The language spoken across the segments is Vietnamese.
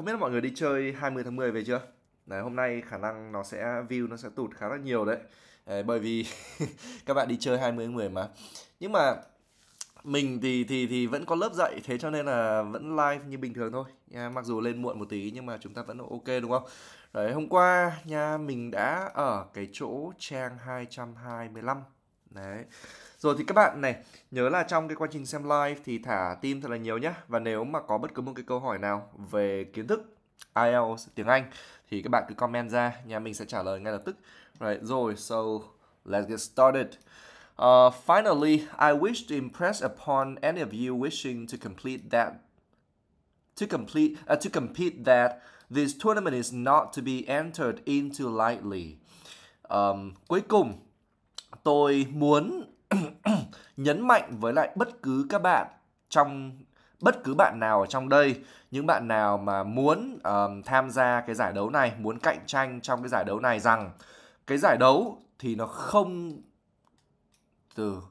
Không biết là mọi người đi chơi 20 tháng 10 về chưa? Đấy, hôm nay khả năng nó sẽ view nó sẽ tụt khá là nhiều đấy. đấy bởi vì các bạn đi chơi 20 tháng 10 mà. Nhưng mà mình thì thì thì vẫn có lớp dạy thế cho nên là vẫn live như bình thường thôi nha mặc dù lên muộn một tí nhưng mà chúng ta vẫn ok đúng không đấy hôm qua nha mình đã ở cái chỗ trang 225 đấy rồi thì các bạn này, nhớ là trong cái quá trình xem live thì thả tim thật là nhiều nhé. Và nếu mà có bất cứ một cái câu hỏi nào về kiến thức IELTS tiếng Anh thì các bạn cứ comment ra, nhà mình sẽ trả lời ngay lập tức. Right, rồi, so let's get started. Uh, finally, I wish to impress upon any of you wishing to complete that to complete uh, to compete that this tournament is not to be entered into lightly. Um, cuối cùng, tôi muốn nhấn mạnh với lại bất cứ các bạn trong bất cứ bạn nào ở trong đây những bạn nào mà muốn um, tham gia cái giải đấu này muốn cạnh tranh trong cái giải đấu này rằng cái giải đấu thì nó không từ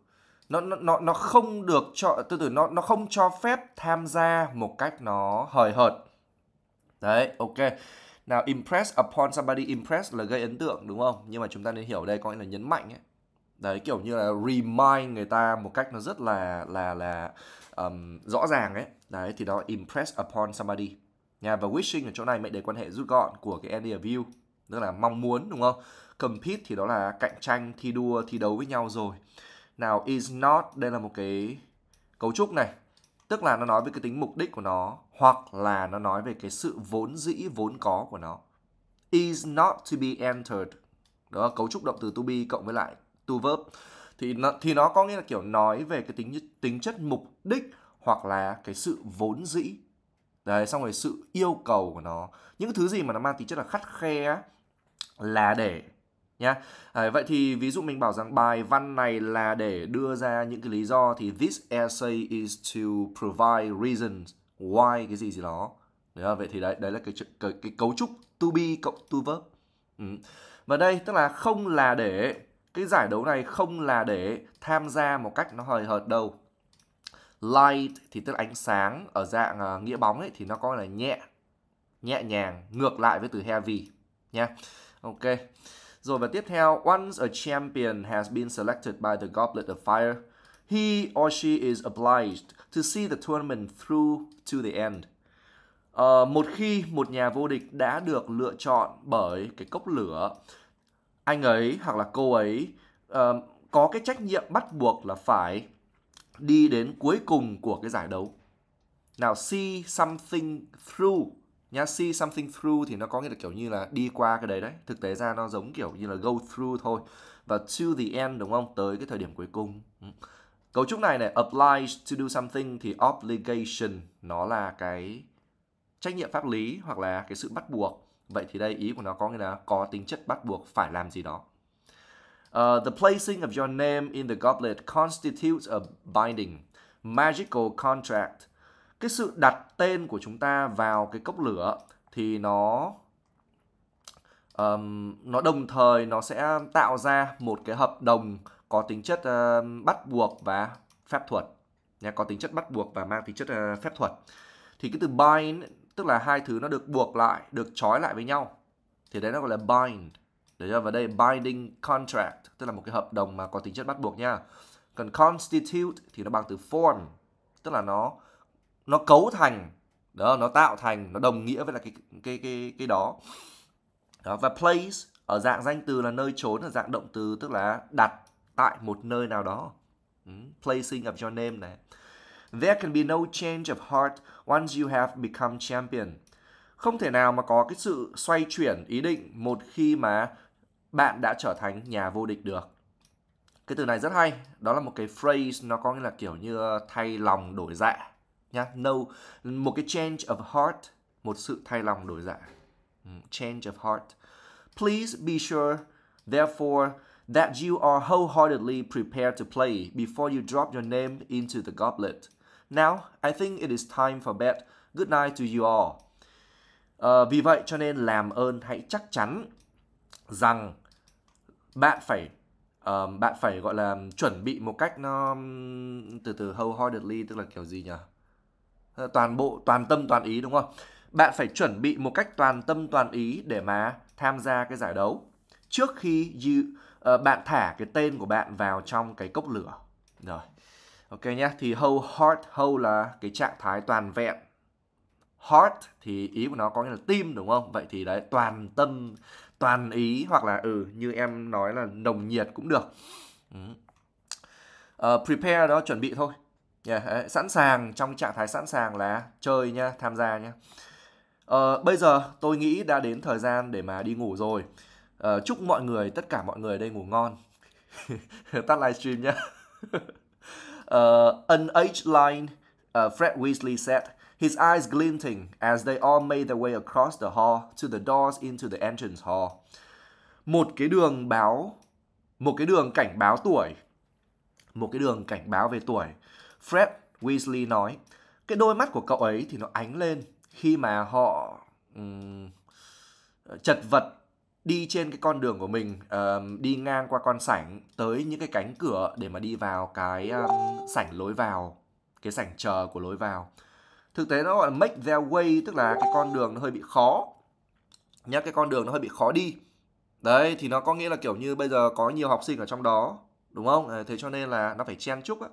nó nó nó không được cho từ từ nó nó không cho phép tham gia một cách nó hời hợt đấy ok nào impress upon somebody impress là gây ấn tượng đúng không nhưng mà chúng ta nên hiểu đây có nghĩa là nhấn mạnh ấy đấy kiểu như là remind người ta một cách nó rất là là là um, rõ ràng ấy đấy thì đó impress upon somebody nha và wishing ở chỗ này mệnh đề quan hệ rút gọn của cái end of view tức là mong muốn đúng không compete thì đó là cạnh tranh thi đua thi đấu với nhau rồi nào is not đây là một cái cấu trúc này tức là nó nói về cái tính mục đích của nó hoặc là nó nói về cái sự vốn dĩ vốn có của nó is not to be entered đó cấu trúc động từ to be cộng với lại to verb thì nó thì nó có nghĩa là kiểu nói về cái tính tính chất mục đích hoặc là cái sự vốn dĩ đấy xong rồi sự yêu cầu của nó những thứ gì mà nó mang tính chất là khắt khe là để nhá à, vậy thì ví dụ mình bảo rằng bài văn này là để đưa ra những cái lý do thì this essay is to provide reasons why cái gì gì đó đấy, không? vậy thì đấy đấy là cái cái, cái cấu trúc to be cộng to verb ừ. và đây tức là không là để cái giải đấu này không là để tham gia một cách nó hời hợt đâu light thì tức là ánh sáng ở dạng uh, nghĩa bóng ấy thì nó có là nhẹ nhẹ nhàng ngược lại với từ heavy nha ok rồi và tiếp theo once a champion has been selected by the goblet of fire he or she is obliged to see the tournament through to the end uh, một khi một nhà vô địch đã được lựa chọn bởi cái cốc lửa anh ấy hoặc là cô ấy uh, có cái trách nhiệm bắt buộc là phải đi đến cuối cùng của cái giải đấu. Nào see something through nhá see something through thì nó có nghĩa là kiểu như là đi qua cái đấy đấy thực tế ra nó giống kiểu như là go through thôi và to the end đúng không tới cái thời điểm cuối cùng ừ. cấu trúc này này obliged to do something thì obligation nó là cái trách nhiệm pháp lý hoặc là cái sự bắt buộc Vậy thì đây ý của nó có nghĩa là có tính chất bắt buộc phải làm gì đó. Uh, the placing of your name in the goblet constitutes a binding magical contract. Cái sự đặt tên của chúng ta vào cái cốc lửa thì nó um, nó đồng thời nó sẽ tạo ra một cái hợp đồng có tính chất uh, bắt buộc và phép thuật nha có tính chất bắt buộc và mang tính chất uh, phép thuật thì cái từ bind tức là hai thứ nó được buộc lại được trói lại với nhau thì đấy nó gọi là bind để cho vào đây binding contract tức là một cái hợp đồng mà có tính chất bắt buộc nha còn constitute thì nó bằng từ form tức là nó nó cấu thành đó nó tạo thành nó đồng nghĩa với là cái cái cái cái đó đó và place ở dạng danh từ là nơi trốn ở dạng động từ tức là đặt tại một nơi nào đó ừ, placing of your name này there can be no change of heart once you have become champion. Không thể nào mà có cái sự xoay chuyển ý định một khi mà bạn đã trở thành nhà vô địch được. Cái từ này rất hay, đó là một cái phrase nó có nghĩa là kiểu như thay lòng đổi dạ nhá. No, một cái change of heart, một sự thay lòng đổi dạ. Ừ, change of heart. Please be sure therefore that you are wholeheartedly prepared to play before you drop your name into the goblet. Now, I think it is time for bed. Good night to you all. Uh, vì vậy cho nên làm ơn hãy chắc chắn rằng bạn phải uh, bạn phải gọi là chuẩn bị một cách nó từ từ wholeheartedly tức là kiểu gì nhỉ? Ờ, toàn bộ, toàn tâm, toàn ý đúng không? Bạn phải chuẩn bị một cách toàn tâm, toàn ý để mà tham gia cái giải đấu trước khi you, uh, bạn thả cái tên của bạn vào trong cái cốc lửa. Rồi. Ok nhé, thì whole heart, whole là cái trạng thái toàn vẹn. Heart thì ý của nó có nghĩa là tim đúng không? Vậy thì đấy, toàn tâm, toàn ý hoặc là ừ như em nói là nồng nhiệt cũng được. Ừ. Uh, prepare đó chuẩn bị thôi. Yeah, đấy, sẵn sàng trong trạng thái sẵn sàng là chơi nhá, tham gia nhá. Uh, bây giờ tôi nghĩ đã đến thời gian để mà đi ngủ rồi. Uh, chúc mọi người tất cả mọi người đây ngủ ngon. Tắt livestream nhá. Uh, an H-line, uh, Fred Weasley said, his eyes glinting as they all made their way across the hall to the doors into the entrance hall. Một cái đường báo, một cái đường cảnh báo tuổi, một cái đường cảnh báo về tuổi. Fred Weasley nói, cái đôi mắt của cậu ấy thì nó ánh lên khi mà họ um, chật vật đi trên cái con đường của mình uh, đi ngang qua con sảnh tới những cái cánh cửa để mà đi vào cái um, sảnh lối vào cái sảnh chờ của lối vào thực tế nó gọi là make their way tức là cái con đường nó hơi bị khó nhá cái con đường nó hơi bị khó đi đấy thì nó có nghĩa là kiểu như bây giờ có nhiều học sinh ở trong đó đúng không ờ, thế cho nên là nó phải chen chúc á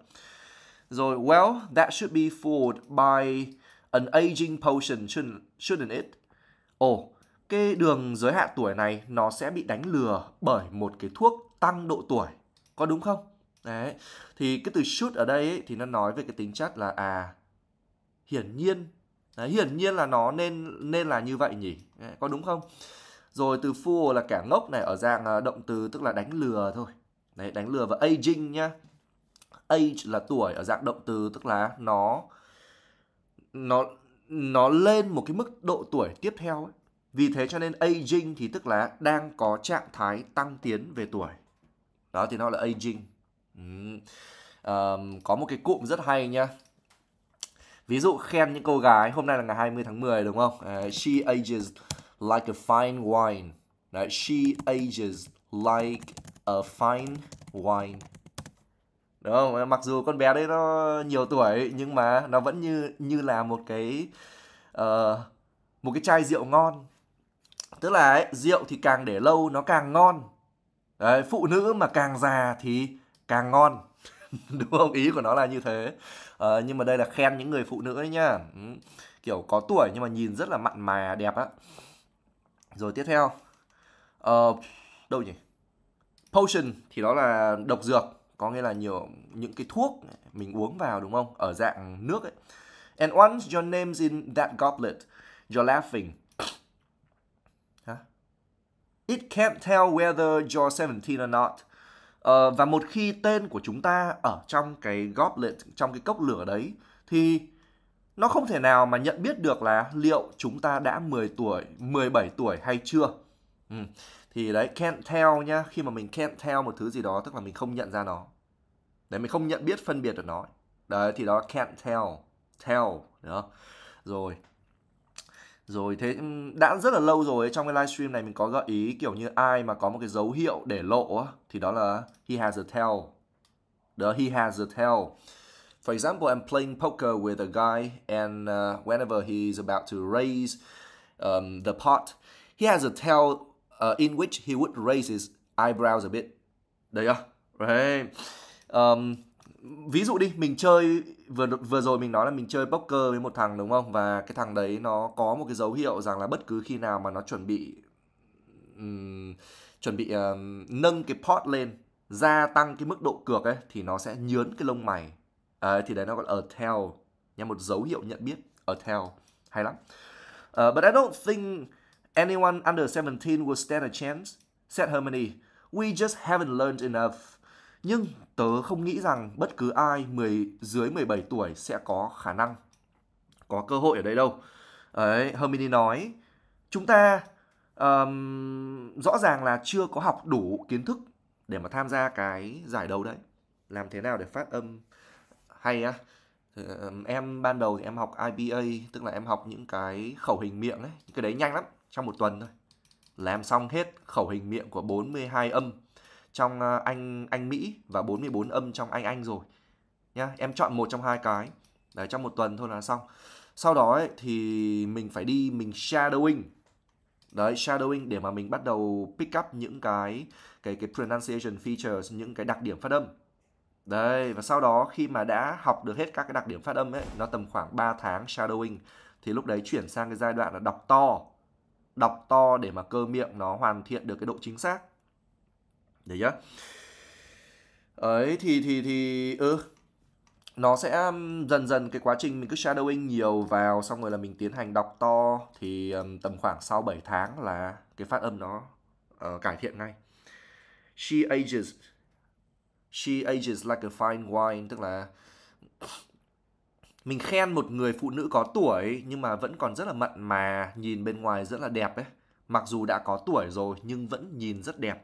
rồi well that should be fooled by an aging potion shouldn't, shouldn't it oh, cái đường giới hạn tuổi này nó sẽ bị đánh lừa bởi một cái thuốc tăng độ tuổi có đúng không đấy thì cái từ should ở đây ấy, thì nó nói về cái tính chất là à hiển nhiên đấy, hiển nhiên là nó nên nên là như vậy nhỉ đấy, có đúng không rồi từ fool là kẻ ngốc này ở dạng ờ, động từ tức là đánh lừa thôi đấy đánh lừa và aging nhá age là tuổi ở dạng động từ tức là nó nó nó lên một cái mức độ tuổi tiếp theo ấy. Vì thế cho nên aging thì tức là đang có trạng thái tăng tiến về tuổi. Đó thì nó là aging. Ừ. có một cái cụm rất hay nhá. Ví dụ khen những cô gái, hôm nay là ngày 20 tháng 10 đúng không? Uh, she ages like a fine wine. Đấy, she ages like a fine wine. Đúng không? Mặc dù con bé đấy nó nhiều tuổi nhưng mà nó vẫn như như là một cái uh, một cái chai rượu ngon tức là ấy, rượu thì càng để lâu nó càng ngon đấy, phụ nữ mà càng già thì càng ngon đúng không ý của nó là như thế ờ, nhưng mà đây là khen những người phụ nữ ấy nhá ừ, kiểu có tuổi nhưng mà nhìn rất là mặn mà đẹp á rồi tiếp theo ờ, đâu nhỉ potion thì đó là độc dược có nghĩa là nhiều những cái thuốc mình uống vào đúng không ở dạng nước ấy and once your name's in that goblet you're laughing It can't tell whether you're 17 or not. Uh, và một khi tên của chúng ta ở trong cái goblet, trong cái cốc lửa đấy, thì nó không thể nào mà nhận biết được là liệu chúng ta đã 10 tuổi, 17 tuổi hay chưa. Ừ. Thì đấy, can't tell nhá. Khi mà mình can't tell một thứ gì đó, tức là mình không nhận ra nó. Đấy, mình không nhận biết phân biệt được nó. Đấy, thì đó can't tell. Tell. Đó. Rồi, rồi thế đã rất là lâu rồi trong cái livestream này mình có gợi ý kiểu như ai mà có một cái dấu hiệu để lộ thì đó là he has a tell đó he has a tell For example, I'm playing poker with a guy, and uh, whenever he's about to raise um, the pot, he has a tell uh, in which he would raise his eyebrows a bit. Đấy à? Right. Um, ví dụ đi mình chơi vừa vừa rồi mình nói là mình chơi poker với một thằng đúng không và cái thằng đấy nó có một cái dấu hiệu rằng là bất cứ khi nào mà nó chuẩn bị um, chuẩn bị um, nâng cái pot lên gia tăng cái mức độ cược ấy thì nó sẽ nhớn cái lông mày à, thì đấy nó gọi là tell nha một dấu hiệu nhận biết tell hay lắm uh, but I don't think anyone under 17 will stand a chance said Hermione we just haven't learned enough nhưng tớ không nghĩ rằng bất cứ ai 10, dưới 17 tuổi sẽ có khả năng, có cơ hội ở đây đâu. Đấy, Hermione nói, chúng ta um, rõ ràng là chưa có học đủ kiến thức để mà tham gia cái giải đấu đấy. Làm thế nào để phát âm hay á? Em ban đầu thì em học IBA, tức là em học những cái khẩu hình miệng ấy. cái đấy nhanh lắm, trong một tuần thôi. Làm xong hết khẩu hình miệng của 42 âm trong ờ, Anh Anh Mỹ và 44 âm trong Anh Anh rồi. Nhá, em chọn một trong hai cái. Đấy trong một tuần thôi là xong. Sau đó ấy, thì mình phải đi mình shadowing. Đấy, shadowing để mà mình bắt đầu pick up những cái cái cái pronunciation features, những cái đặc điểm phát âm. Đấy, và sau đó khi mà đã học được hết các cái đặc điểm phát âm ấy, nó tầm khoảng 3 tháng shadowing thì lúc đấy chuyển sang cái giai đoạn là đọc to. Đọc to để mà cơ miệng nó hoàn thiện được cái độ chính xác đấy nhá ấy thì thì thì ừ nó sẽ dần dần cái quá trình mình cứ shadowing nhiều vào xong rồi là mình tiến hành đọc to thì um, tầm khoảng sau 7 tháng là cái phát âm nó uh, cải thiện ngay. She ages she ages like a fine wine tức là mình khen một người phụ nữ có tuổi nhưng mà vẫn còn rất là mặn mà, nhìn bên ngoài rất là đẹp ấy, mặc dù đã có tuổi rồi nhưng vẫn nhìn rất đẹp.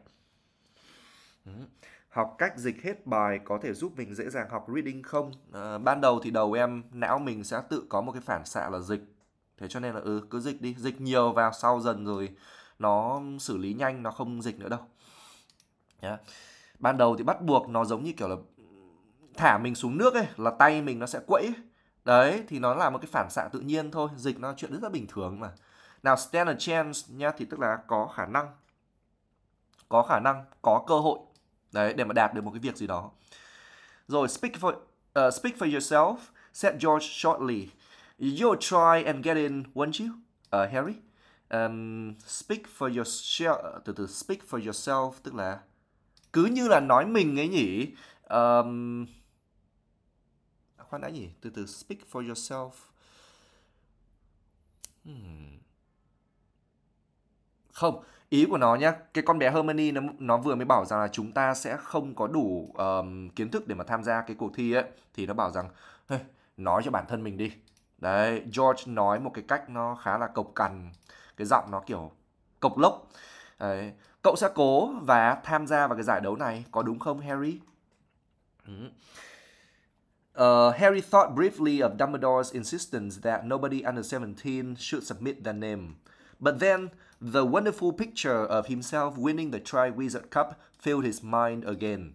Ừ. học cách dịch hết bài có thể giúp mình dễ dàng học reading không à, ban đầu thì đầu em não mình sẽ tự có một cái phản xạ là dịch thế cho nên là ừ cứ dịch đi dịch nhiều vào sau dần rồi nó xử lý nhanh nó không dịch nữa đâu yeah. ban đầu thì bắt buộc nó giống như kiểu là thả mình xuống nước ấy là tay mình nó sẽ quẫy ấy. đấy thì nó là một cái phản xạ tự nhiên thôi dịch nó chuyện rất là bình thường mà nào stand a chance nhá thì tức là có khả năng có khả năng có cơ hội đấy để mà đạt được một cái việc gì đó rồi speak for uh, speak for yourself said George shortly you'll try and get in won't you uh, Harry um, speak for yourself từ từ speak for yourself tức là cứ như là nói mình ấy nhỉ um, khoan đã nhỉ từ từ speak for yourself hmm. không ý của nó nhá, cái con bé Hermione nó nó vừa mới bảo rằng là chúng ta sẽ không có đủ um, kiến thức để mà tham gia cái cuộc thi ấy thì nó bảo rằng nói cho bản thân mình đi đấy George nói một cái cách nó khá là cộc cằn cái giọng nó kiểu cộc lốc đấy. cậu sẽ cố và tham gia vào cái giải đấu này có đúng không Harry Uh, Harry thought briefly of Dumbledore's insistence that nobody under 17 should submit their name. But then The wonderful picture of himself winning the Triwizard Cup filled his mind again.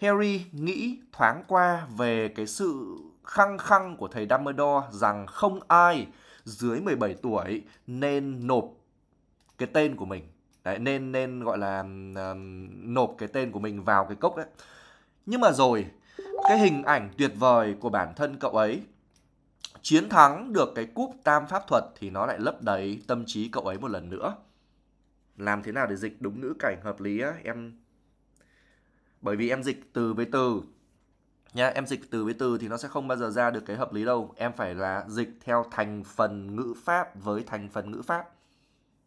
Harry nghĩ thoáng qua về cái sự khăng khăng của thầy Dumbledore rằng không ai dưới 17 tuổi nên nộp cái tên của mình. Đấy, nên nên gọi là um, nộp cái tên của mình vào cái cốc đấy. Nhưng mà rồi cái hình ảnh tuyệt vời của bản thân cậu ấy chiến thắng được cái cúp tam pháp thuật thì nó lại lấp đầy tâm trí cậu ấy một lần nữa. Làm thế nào để dịch đúng ngữ cảnh hợp lý á, em bởi vì em dịch từ với từ nha em dịch từ với từ thì nó sẽ không bao giờ ra được cái hợp lý đâu em phải là dịch theo thành phần ngữ pháp với thành phần ngữ pháp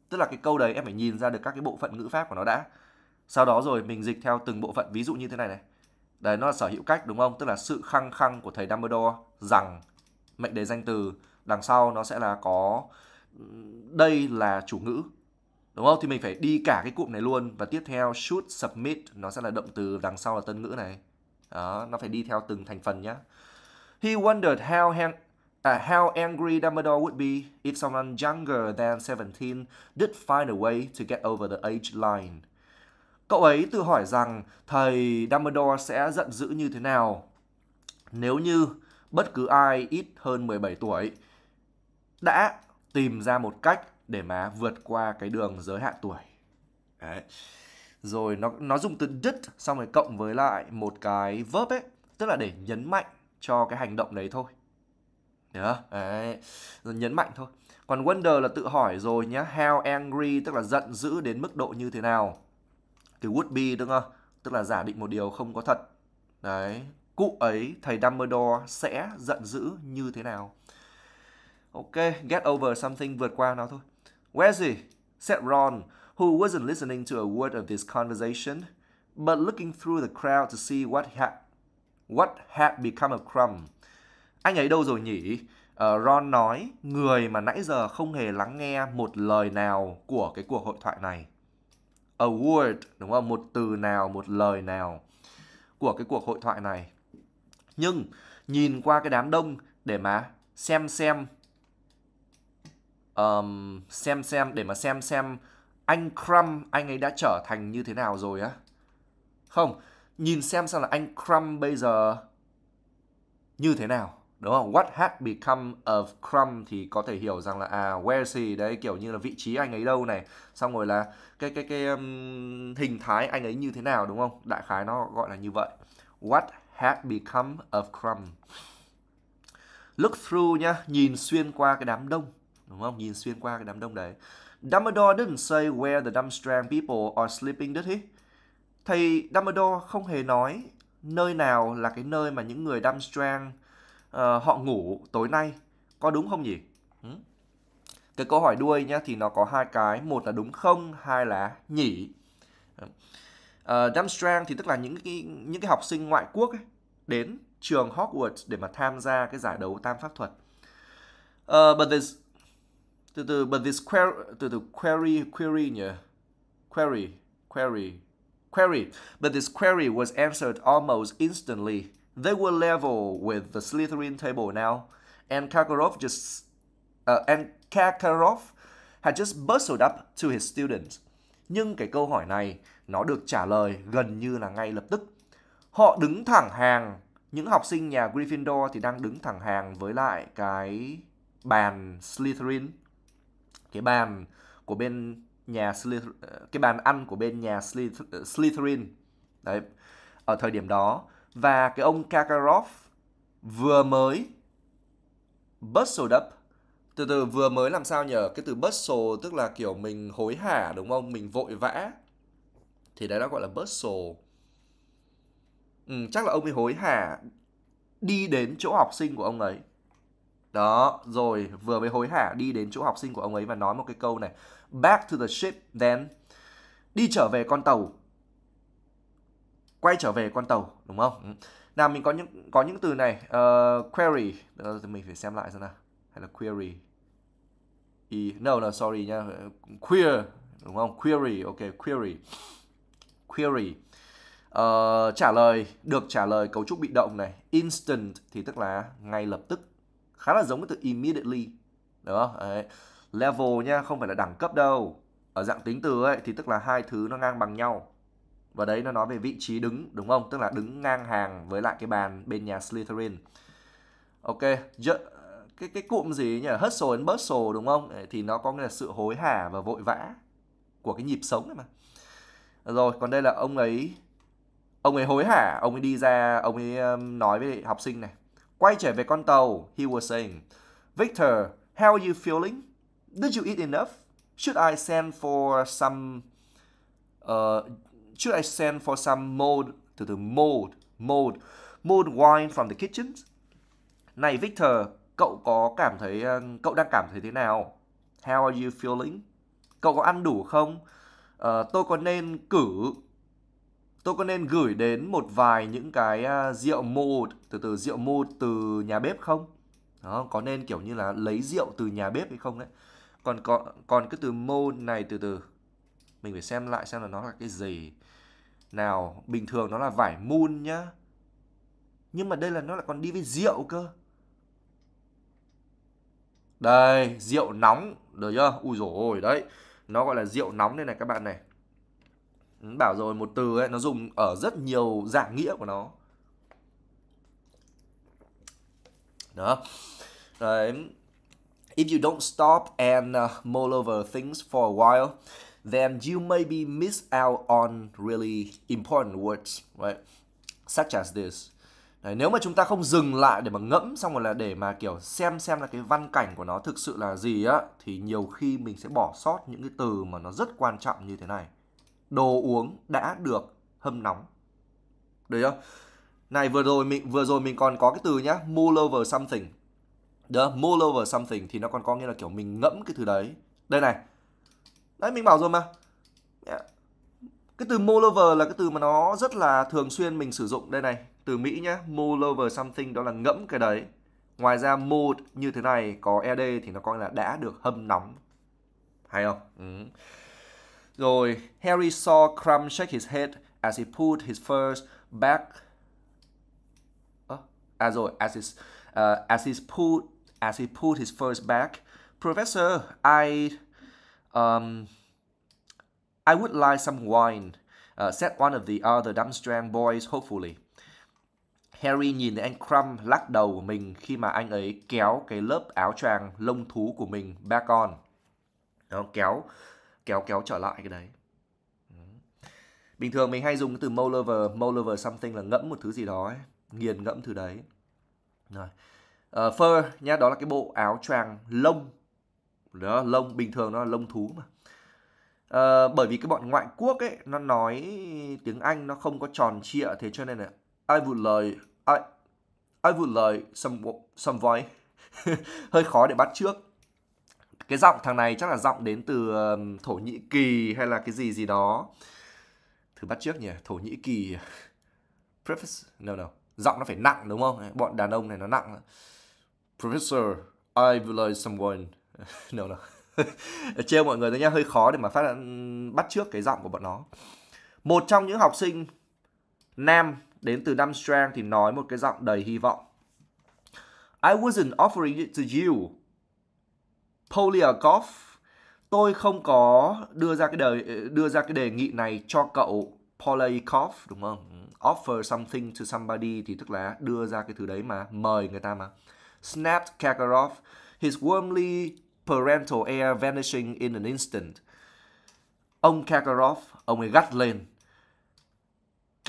tức là cái câu đấy em phải nhìn ra được các cái bộ phận ngữ pháp của nó đã sau đó rồi mình dịch theo từng bộ phận ví dụ như thế này này đấy nó là sở hữu cách đúng không tức là sự khăng khăng của thầy Dumbledore rằng mệnh đề danh từ đằng sau nó sẽ là có đây là chủ ngữ đúng không thì mình phải đi cả cái cụm này luôn và tiếp theo should submit nó sẽ là động từ đằng sau là tân ngữ này đó nó phải đi theo từng thành phần nhá he wondered how hang Uh, how angry Dumbledore would be if someone younger than 17 did find a way to get over the age line. Cậu ấy tự hỏi rằng thầy Dumbledore sẽ giận dữ như thế nào nếu như bất cứ ai ít hơn 17 tuổi đã tìm ra một cách để mà vượt qua cái đường giới hạn tuổi. Đấy. Rồi nó nó dùng từ dứt xong rồi cộng với lại một cái verb ấy, tức là để nhấn mạnh cho cái hành động đấy thôi. Được Đấy. Rồi nhấn mạnh thôi. Còn wonder là tự hỏi rồi nhá. How angry tức là giận dữ đến mức độ như thế nào. Từ would be đúng không? Tức là giả định một điều không có thật. Đấy, cụ ấy thầy Dumbledore sẽ giận dữ như thế nào. Ok, get over something vượt qua nó thôi. Where's he? said Ron, who wasn't listening to a word of this conversation, but looking through the crowd to see what had what had become of Crumb. Anh ấy đâu rồi nhỉ? Uh, Ron nói, người mà nãy giờ không hề lắng nghe một lời nào của cái cuộc hội thoại này. A word, đúng không? Một từ nào, một lời nào của cái cuộc hội thoại này nhưng nhìn qua cái đám đông để mà xem xem um, xem xem để mà xem xem anh Crumb anh ấy đã trở thành như thế nào rồi á không nhìn xem xem là anh Crumb bây giờ như thế nào đúng không what had become of Crumb thì có thể hiểu rằng là à where is he đấy kiểu như là vị trí anh ấy đâu này xong rồi là cái cái cái um, hình thái anh ấy như thế nào đúng không đại khái nó gọi là như vậy what had become of crumb. Look through nhá, nhìn xuyên qua cái đám đông, đúng không? Nhìn xuyên qua cái đám đông đấy. Dumbledore didn't say where the Dumbstrang people are sleeping, did he? Thầy Dumbledore không hề nói nơi nào là cái nơi mà những người Dumbstrang uh, ờ, họ ngủ tối nay. Có đúng không nhỉ? Cái câu hỏi đuôi nhá thì nó có hai cái, một là đúng không, hai là nhỉ. Ờ uh, ờ, Damstrang thì tức là những cái những cái học sinh ngoại quốc ấy, đến trường Hogwarts để mà tham gia cái giải đấu tam pháp thuật. Uh, but this từ từ but this query từ từ query query nhỉ query query query but this query was answered almost instantly they were level with the Slytherin table now and Kakarov just uh, and Kakarov had just bustled up to his students nhưng cái câu hỏi này nó được trả lời gần như là ngay lập tức. Họ đứng thẳng hàng, những học sinh nhà Gryffindor thì đang đứng thẳng hàng với lại cái bàn Slytherin. Cái bàn của bên nhà Slytherin, cái bàn ăn của bên nhà Slytherin. Đấy, ở thời điểm đó. Và cái ông Kakarov vừa mới bustled up từ từ vừa mới làm sao nhờ cái từ bustle tức là kiểu mình hối hả đúng không mình vội vã thì đấy là gọi là bustle ừ, chắc là ông ấy hối hả đi đến chỗ học sinh của ông ấy đó rồi vừa mới hối hả đi đến chỗ học sinh của ông ấy và nói một cái câu này back to the ship then đi trở về con tàu quay trở về con tàu đúng không ừ. nào mình có những có những từ này uh, query uh, mình phải xem lại xem nào hay là query e no no sorry nha queer đúng không query ok query query uh, trả lời được trả lời cấu trúc bị động này instant thì tức là ngay lập tức khá là giống với từ immediately đúng không Đấy. level nha không phải là đẳng cấp đâu ở dạng tính từ ấy thì tức là hai thứ nó ngang bằng nhau và đấy nó nói về vị trí đứng đúng không tức là đứng ngang hàng với lại cái bàn bên nhà Slytherin ok Ju cái cái cụm gì nhỉ hustle and bustle đúng không thì nó có nghĩa là sự hối hả và vội vã của cái nhịp sống này mà rồi còn đây là ông ấy ông ấy hối hả ông ấy đi ra ông ấy um, nói với học sinh này quay trở về con tàu he was saying Victor how are you feeling did you eat enough should I send for some uh, should I send for some mold từ từ mold mold mold wine from the kitchen này Victor cậu có cảm thấy um, cậu đang cảm thấy thế nào how are you feeling cậu có ăn đủ không uh, tôi có nên cử tôi có nên gửi đến một vài những cái uh, rượu mua từ từ rượu mua từ nhà bếp không đó có nên kiểu như là lấy rượu từ nhà bếp hay không đấy còn còn còn cái từ mô này từ từ mình phải xem lại xem là nó là cái gì nào bình thường nó là vải mun nhá nhưng mà đây là nó lại còn đi với rượu cơ đây rượu nóng được chưa ui rồi đấy nó gọi là rượu nóng đây này các bạn này ừ, bảo rồi một từ ấy nó dùng ở rất nhiều dạng nghĩa của nó đó Đấy. If you don't stop and uh, mull over things for a while, then you maybe miss out on really important words, right? Such as this. Đấy, nếu mà chúng ta không dừng lại để mà ngẫm xong rồi là để mà kiểu xem xem là cái văn cảnh của nó thực sự là gì á thì nhiều khi mình sẽ bỏ sót những cái từ mà nó rất quan trọng như thế này. Đồ uống đã được hâm nóng. Được không? Này vừa rồi mình vừa rồi mình còn có cái từ nhá, mull over something. Đó, mull over something thì nó còn có nghĩa là kiểu mình ngẫm cái thứ đấy. Đây này. Đấy mình bảo rồi mà. Cái từ mull over là cái từ mà nó rất là thường xuyên mình sử dụng đây này từ Mỹ nhé, mull over something đó là ngẫm cái đấy. Ngoài ra mold như thế này có ed thì nó coi là đã được hâm nóng. Hay không? Ừ. Rồi, Harry saw Crumb shake his head as he pulled his first back. À, rồi, as he, uh, ờ, as he pulled as he pulled his first back. Professor, I um, I would like some wine, uh, ờ, said one of the other Damstrang boys hopefully. Harry nhìn thấy anh Crumb lắc đầu của mình khi mà anh ấy kéo cái lớp áo choàng lông thú của mình ba con Đó, kéo kéo kéo trở lại cái đấy. Bình thường mình hay dùng cái từ mull over, mull over something là ngẫm một thứ gì đó ấy, nghiền ngẫm thứ đấy. Rồi. Uh, fur nhá, đó là cái bộ áo choàng lông. Đó, lông bình thường nó là lông thú mà. Uh, bởi vì cái bọn ngoại quốc ấy nó nói tiếng Anh nó không có tròn trịa thế cho nên là ai vụt lời ai I lời like some, some voice. Hơi khó để bắt trước. Cái giọng thằng này chắc là giọng đến từ Thổ Nhĩ Kỳ hay là cái gì gì đó. Thử bắt trước nhỉ, Thổ Nhĩ Kỳ. professor no no. Giọng nó phải nặng đúng không? Bọn đàn ông này nó nặng. Professor, I would like someone. no no. Trêu mọi người thôi nhá, hơi khó để mà phát bắt trước cái giọng của bọn nó. Một trong những học sinh nam đến từ Namstrang thì nói một cái giọng đầy hy vọng. I wasn't offering it to you. Polyakov, tôi không có đưa ra cái đề đưa ra cái đề nghị này cho cậu Polyakov đúng không? Offer something to somebody thì tức là đưa ra cái thứ đấy mà, mời người ta mà. Snapped Kakarov, his warmly parental air vanishing in an instant. Ông Kakarov, ông ấy gắt lên,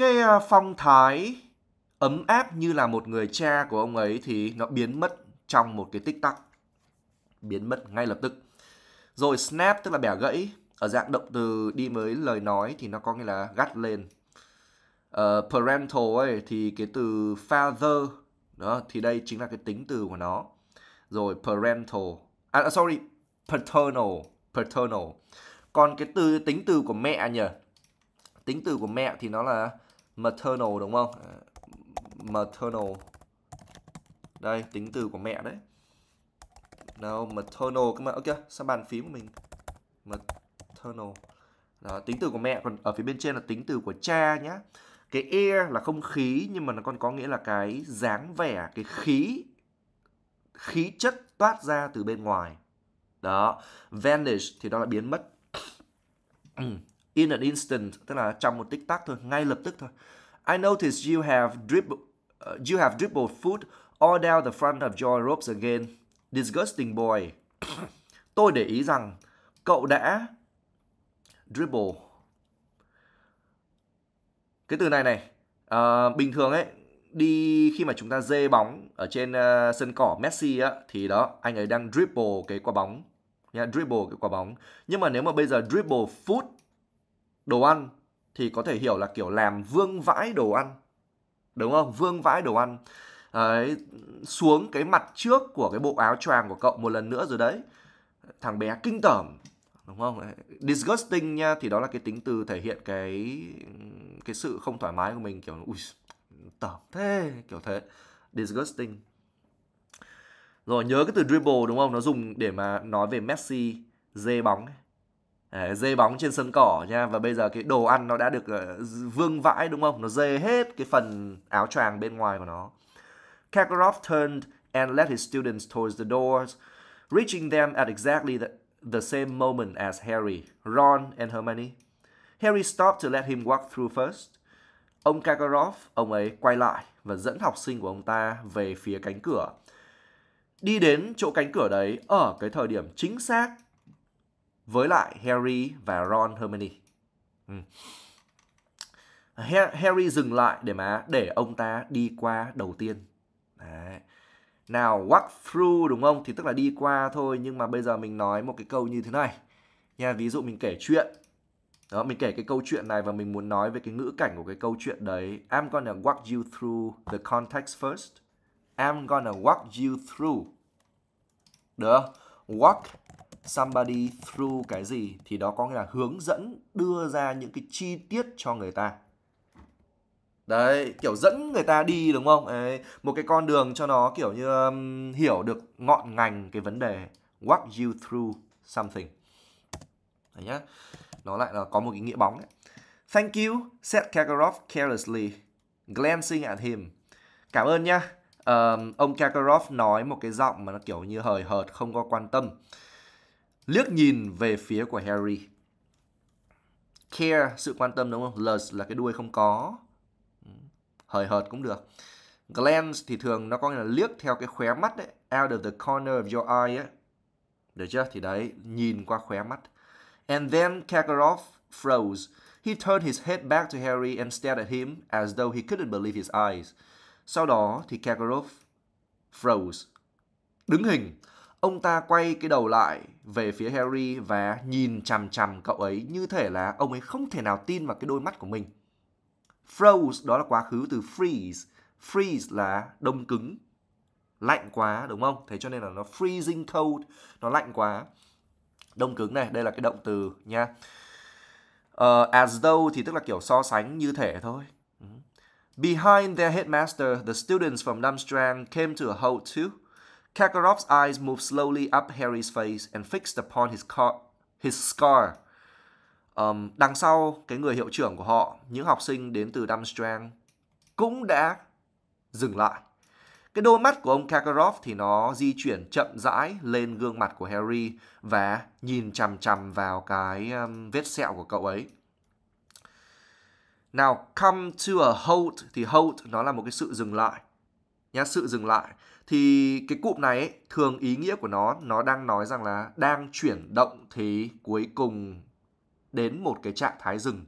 cái ờ, phong thái ấm áp như là một người cha của ông ấy thì nó biến mất trong một cái tích tắc biến mất ngay lập tức rồi snap tức là bẻ gãy ở dạng động từ đi với lời nói thì nó có nghĩa là gắt lên uh, parental ấy thì cái từ father đó thì đây chính là cái tính từ của nó rồi parental à sorry paternal paternal còn cái từ tính từ của mẹ nhỉ tính từ của mẹ thì nó là maternal đúng không à, maternal đây tính từ của mẹ đấy nào maternal các bạn ok sang bàn phím của mình maternal đó, tính từ của mẹ còn ở phía bên trên là tính từ của cha nhá cái air là không khí nhưng mà nó còn có nghĩa là cái dáng vẻ cái khí khí chất toát ra từ bên ngoài đó vanish thì đó là biến mất ừ in an instant tức là trong một tích tắc thôi ngay lập tức thôi I noticed you have dribbled uh, you have dribbled food all down the front of your robes again disgusting boy tôi để ý rằng cậu đã dribble cái từ này này uh, bình thường ấy đi khi mà chúng ta dê bóng ở trên uh, sân cỏ Messi á thì đó anh ấy đang dribble cái quả bóng nha yeah, dribble cái quả bóng nhưng mà nếu mà bây giờ dribble foot đồ ăn thì có thể hiểu là kiểu làm vương vãi đồ ăn đúng không vương vãi đồ ăn ấy, xuống cái mặt trước của cái bộ áo choàng của cậu một lần nữa rồi đấy thằng bé kinh tởm đúng không disgusting nha thì đó là cái tính từ thể hiện cái cái sự không thoải mái của mình kiểu ui tởm thế kiểu thế disgusting rồi nhớ cái từ dribble đúng không nó dùng để mà nói về Messi dê bóng ấy. Đấy, ờ, dê bóng trên sân cỏ nha và bây giờ cái đồ ăn nó đã được ờ, vương vãi đúng không nó dê hết cái phần áo choàng bên ngoài của nó Kakarov turned and led his students towards the doors reaching them at exactly the, the same moment as Harry Ron and Hermione Harry stopped to let him walk through first ông Kakarov ông ấy quay lại và dẫn học sinh của ông ta về phía cánh cửa đi đến chỗ cánh cửa đấy ở cái thời điểm chính xác với lại Harry và Ron Hermione. Ừ. Harry dừng lại để mà để ông ta đi qua đầu tiên. Đấy. Nào walk through đúng không? Thì tức là đi qua thôi nhưng mà bây giờ mình nói một cái câu như thế này. Nha, ví dụ mình kể chuyện. Đó, mình kể cái câu chuyện này và mình muốn nói về cái ngữ cảnh của cái câu chuyện đấy. I'm gonna walk you through the context first. I'm gonna walk you through. Được Walk somebody through cái gì thì đó có nghĩa là hướng dẫn đưa ra những cái chi tiết cho người ta đấy kiểu dẫn người ta đi đúng không Đấy, một cái con đường cho nó kiểu như um, hiểu được ngọn ngành cái vấn đề walk you through something đấy nhá nó lại là có một cái nghĩa bóng đấy. thank you said Kakarov carelessly glancing at him cảm ơn nhá um, ông Kakarov nói một cái giọng mà nó kiểu như hời hợt không có quan tâm liếc nhìn về phía của Harry. Care, sự quan tâm đúng không? Lust là cái đuôi không có. Ừ, hời hợt cũng được. Glance thì thường nó có nghĩa là liếc theo cái khóe mắt đấy. Out of the corner of your eye ấy. Được chưa? Thì đấy, nhìn qua khóe mắt. And then Kakarov froze. He turned his head back to Harry and stared at him as though he couldn't believe his eyes. Sau đó thì Kakarov froze. Đứng hình. Ông ta quay cái đầu lại về phía Harry và nhìn chằm chằm cậu ấy như thể là ông ấy không thể nào tin vào cái đôi mắt của mình. Froze đó là quá khứ từ freeze. Freeze là đông cứng. Lạnh quá đúng không? Thế cho nên là nó freezing cold, nó lạnh quá. Đông cứng này, đây là cái động từ nha. Uh, as though thì tức là kiểu so sánh như thể thôi. Ừ. Behind their headmaster, the students from Damstrand came to a halt too. Kakarov's eyes moved slowly up Harry's face and fixed upon his, car, his scar. Um, đằng sau cái người hiệu trưởng của họ, những học sinh đến từ Dumbstrang cũng đã dừng lại. Cái đôi mắt của ông Kakarov thì nó di chuyển chậm rãi lên gương mặt của Harry và nhìn chằm chằm vào cái um, vết sẹo của cậu ấy. Nào, come to a halt thì halt nó là một cái sự dừng lại. Nhá, sự dừng lại thì cái cụm này thường ý nghĩa của nó nó đang nói rằng là đang chuyển động thế cuối cùng đến một cái trạng thái dừng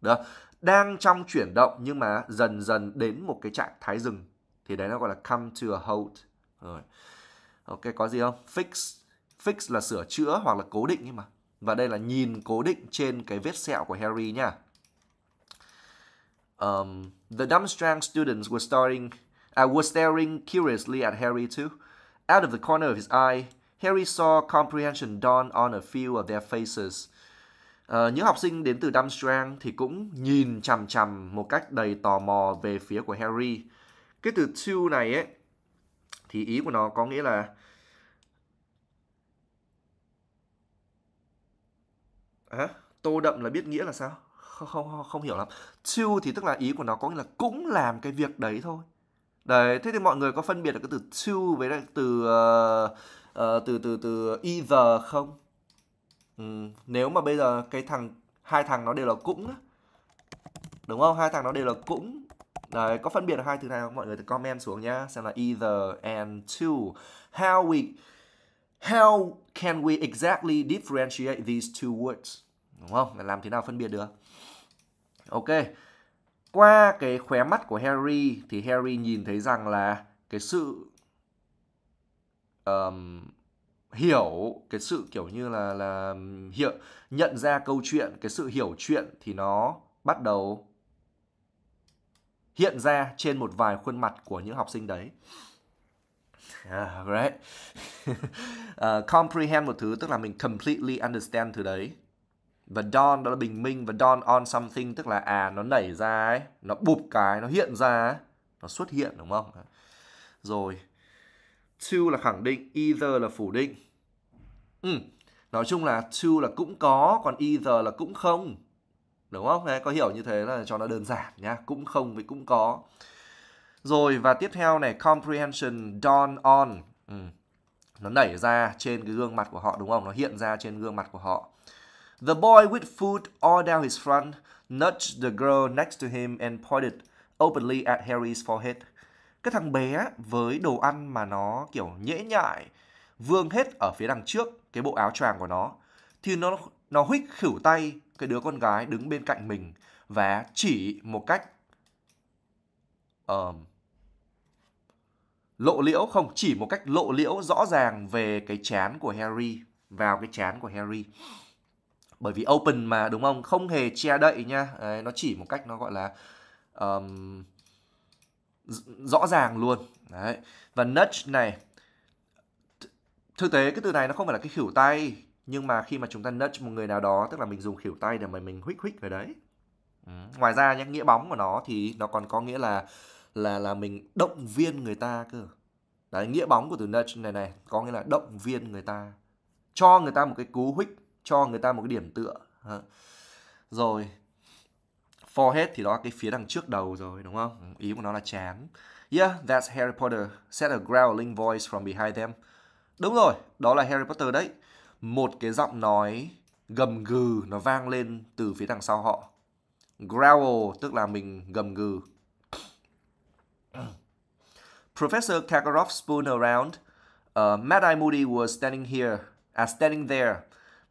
được đang trong chuyển động nhưng mà dần dần đến một cái trạng thái dừng thì đấy nó gọi là come to a halt rồi ok có gì không fix fix là sửa chữa hoặc là cố định nhưng mà và đây là nhìn cố định trên cái vết sẹo của Harry nhá um, the Darmstrang students were starting I was staring curiously at Harry too. Out of the corner of his eye, Harry saw comprehension dawn on a few of their faces. Uh, những học sinh đến từ Damstrang thì cũng nhìn chằm chằm một cách đầy tò mò về phía của Harry. Cái từ to này ấy, thì ý của nó có nghĩa là à, tô đậm là biết nghĩa là sao? Không, không, không hiểu lắm. To thì tức là ý của nó có nghĩa là cũng làm cái việc đấy thôi Đấy, thế thì mọi người có phân biệt được cái từ to với lại từ uh, từ từ từ either không? Ừ, nếu mà bây giờ cái thằng hai thằng nó đều là cũng Đúng không? Hai thằng nó đều là cũng. Đấy, có phân biệt được hai từ này không? Mọi người thì comment xuống nhá, xem là either and to. How we how can we exactly differentiate these two words? Đúng không? Làm thế nào phân biệt được? Ok qua cái khóe mắt của Harry thì Harry nhìn thấy rằng là cái sự um, hiểu cái sự kiểu như là là hiểu nhận ra câu chuyện cái sự hiểu chuyện thì nó bắt đầu hiện ra trên một vài khuôn mặt của những học sinh đấy Yeah, right. uh, comprehend một thứ tức là mình completely understand thứ đấy và dawn đó là bình minh và dawn on something tức là à nó nảy ra ấy nó bụp cái nó hiện ra ấy nó xuất hiện đúng không rồi to là khẳng định either là phủ định ừ. nói chung là to là cũng có còn either là cũng không đúng không Đấy, có hiểu như thế là cho nó đơn giản nhá cũng không với cũng có rồi và tiếp theo này comprehension dawn on ừ. nó nảy ra trên cái gương mặt của họ đúng không nó hiện ra trên gương mặt của họ The boy with food all down his front nudged the girl next to him and pointed openly at Harry's forehead. Cái thằng bé với đồ ăn mà nó kiểu nhễ nhại, vương hết ở phía đằng trước cái bộ áo choàng của nó, thì nó nó huých khỉu tay cái đứa con gái đứng bên cạnh mình và chỉ một cách um, lộ liễu không chỉ một cách lộ liễu rõ ràng về cái chán của Harry vào cái chán của Harry bởi vì open mà đúng không không hề che đậy nha Đấy, nó chỉ một cách nó gọi là um, rõ ràng luôn Đấy. và nudge này thực tế cái từ này nó không phải là cái khỉu tay nhưng mà khi mà chúng ta nudge một người nào đó tức là mình dùng khỉu tay để mà mình huých huých người đấy ừ. ngoài ra nhé nghĩa bóng của nó thì nó còn có nghĩa là là là mình động viên người ta cơ đấy nghĩa bóng của từ nudge này này có nghĩa là động viên người ta cho người ta một cái cú huých cho người ta một cái điểm tựa à. rồi forehead thì đó cái phía đằng trước đầu rồi đúng không ý của nó là chán yeah that's Harry Potter said a growling voice from behind them đúng rồi đó là Harry Potter đấy một cái giọng nói gầm gừ nó vang lên từ phía đằng sau họ growl tức là mình gầm gừ Professor Kakarov spun around. Uh, Mad Eye Moody was standing here, uh, standing there,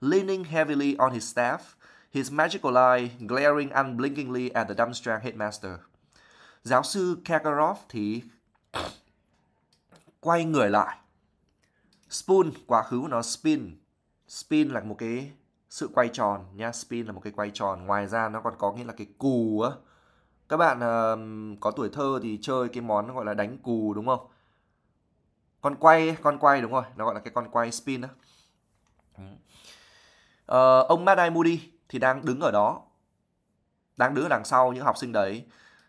leaning heavily on his staff, his magical eye glaring unblinkingly at the Dumbstrang headmaster. Giáo sư Kakarov thì quay người lại. Spoon, quá khứ của nó spin. Spin là một cái sự quay tròn nha. spin là một cái quay tròn. Ngoài ra nó còn có nghĩa là cái cù á. Các bạn uh, có tuổi thơ thì chơi cái món gọi là đánh cù đúng không? Con quay, con quay đúng rồi, nó gọi là cái con quay spin đó. Ờ, ông Madai Moody thì đang đứng ở đó, đang đứng ở đằng sau những học sinh đấy,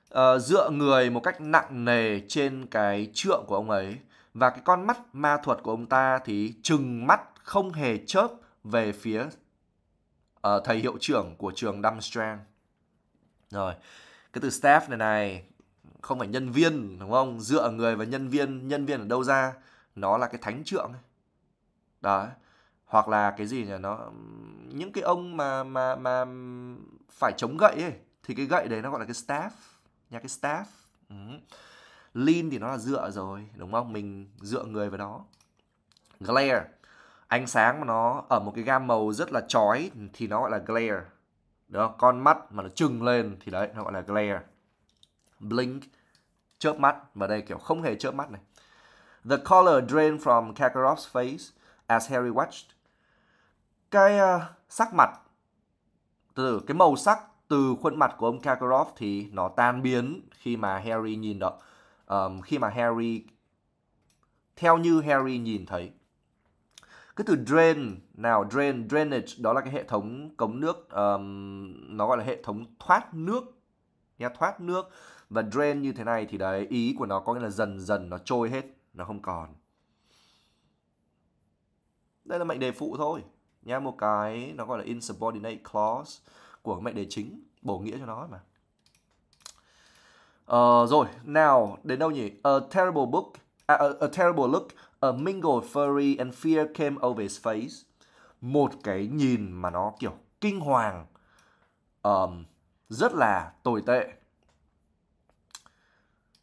ờ, dựa người một cách nặng nề trên cái trượng của ông ấy. Và cái con mắt ma thuật của ông ta thì trừng mắt không hề chớp về phía uh, thầy hiệu trưởng của trường Dumbstrang. Rồi, cái từ staff này này không phải nhân viên đúng không? Dựa người và nhân viên, nhân viên ở đâu ra? Nó là cái thánh trượng. Đó hoặc là cái gì nhỉ nó những cái ông mà mà mà phải chống gậy ấy thì cái gậy đấy nó gọi là cái staff nha cái staff ừ. lean thì nó là dựa rồi đúng không mình dựa người vào đó glare ánh sáng mà nó ở một cái gam màu rất là chói thì nó gọi là glare đó con mắt mà nó trừng lên thì đấy nó gọi là glare blink chớp mắt và đây kiểu không hề chớp mắt này the color drained from Kakarot's face as Harry watched cái uh, sắc mặt từ cái màu sắc từ khuôn mặt của ông Kakarov thì nó tan biến khi mà Harry nhìn đó um, khi mà Harry theo như Harry nhìn thấy cái từ drain nào drain drainage đó là cái hệ thống cống nước um, nó gọi là hệ thống thoát nước nha thoát nước và drain như thế này thì đấy ý của nó có nghĩa là dần dần nó trôi hết nó không còn đây là mệnh đề phụ thôi nhá một cái nó gọi là insubordinate clause của mệnh đề chính bổ nghĩa cho nó mà uh, rồi nào đến đâu nhỉ a terrible book a, à, a, a terrible look a mingled fury and fear came over his face một cái nhìn mà nó kiểu kinh hoàng um, rất là tồi tệ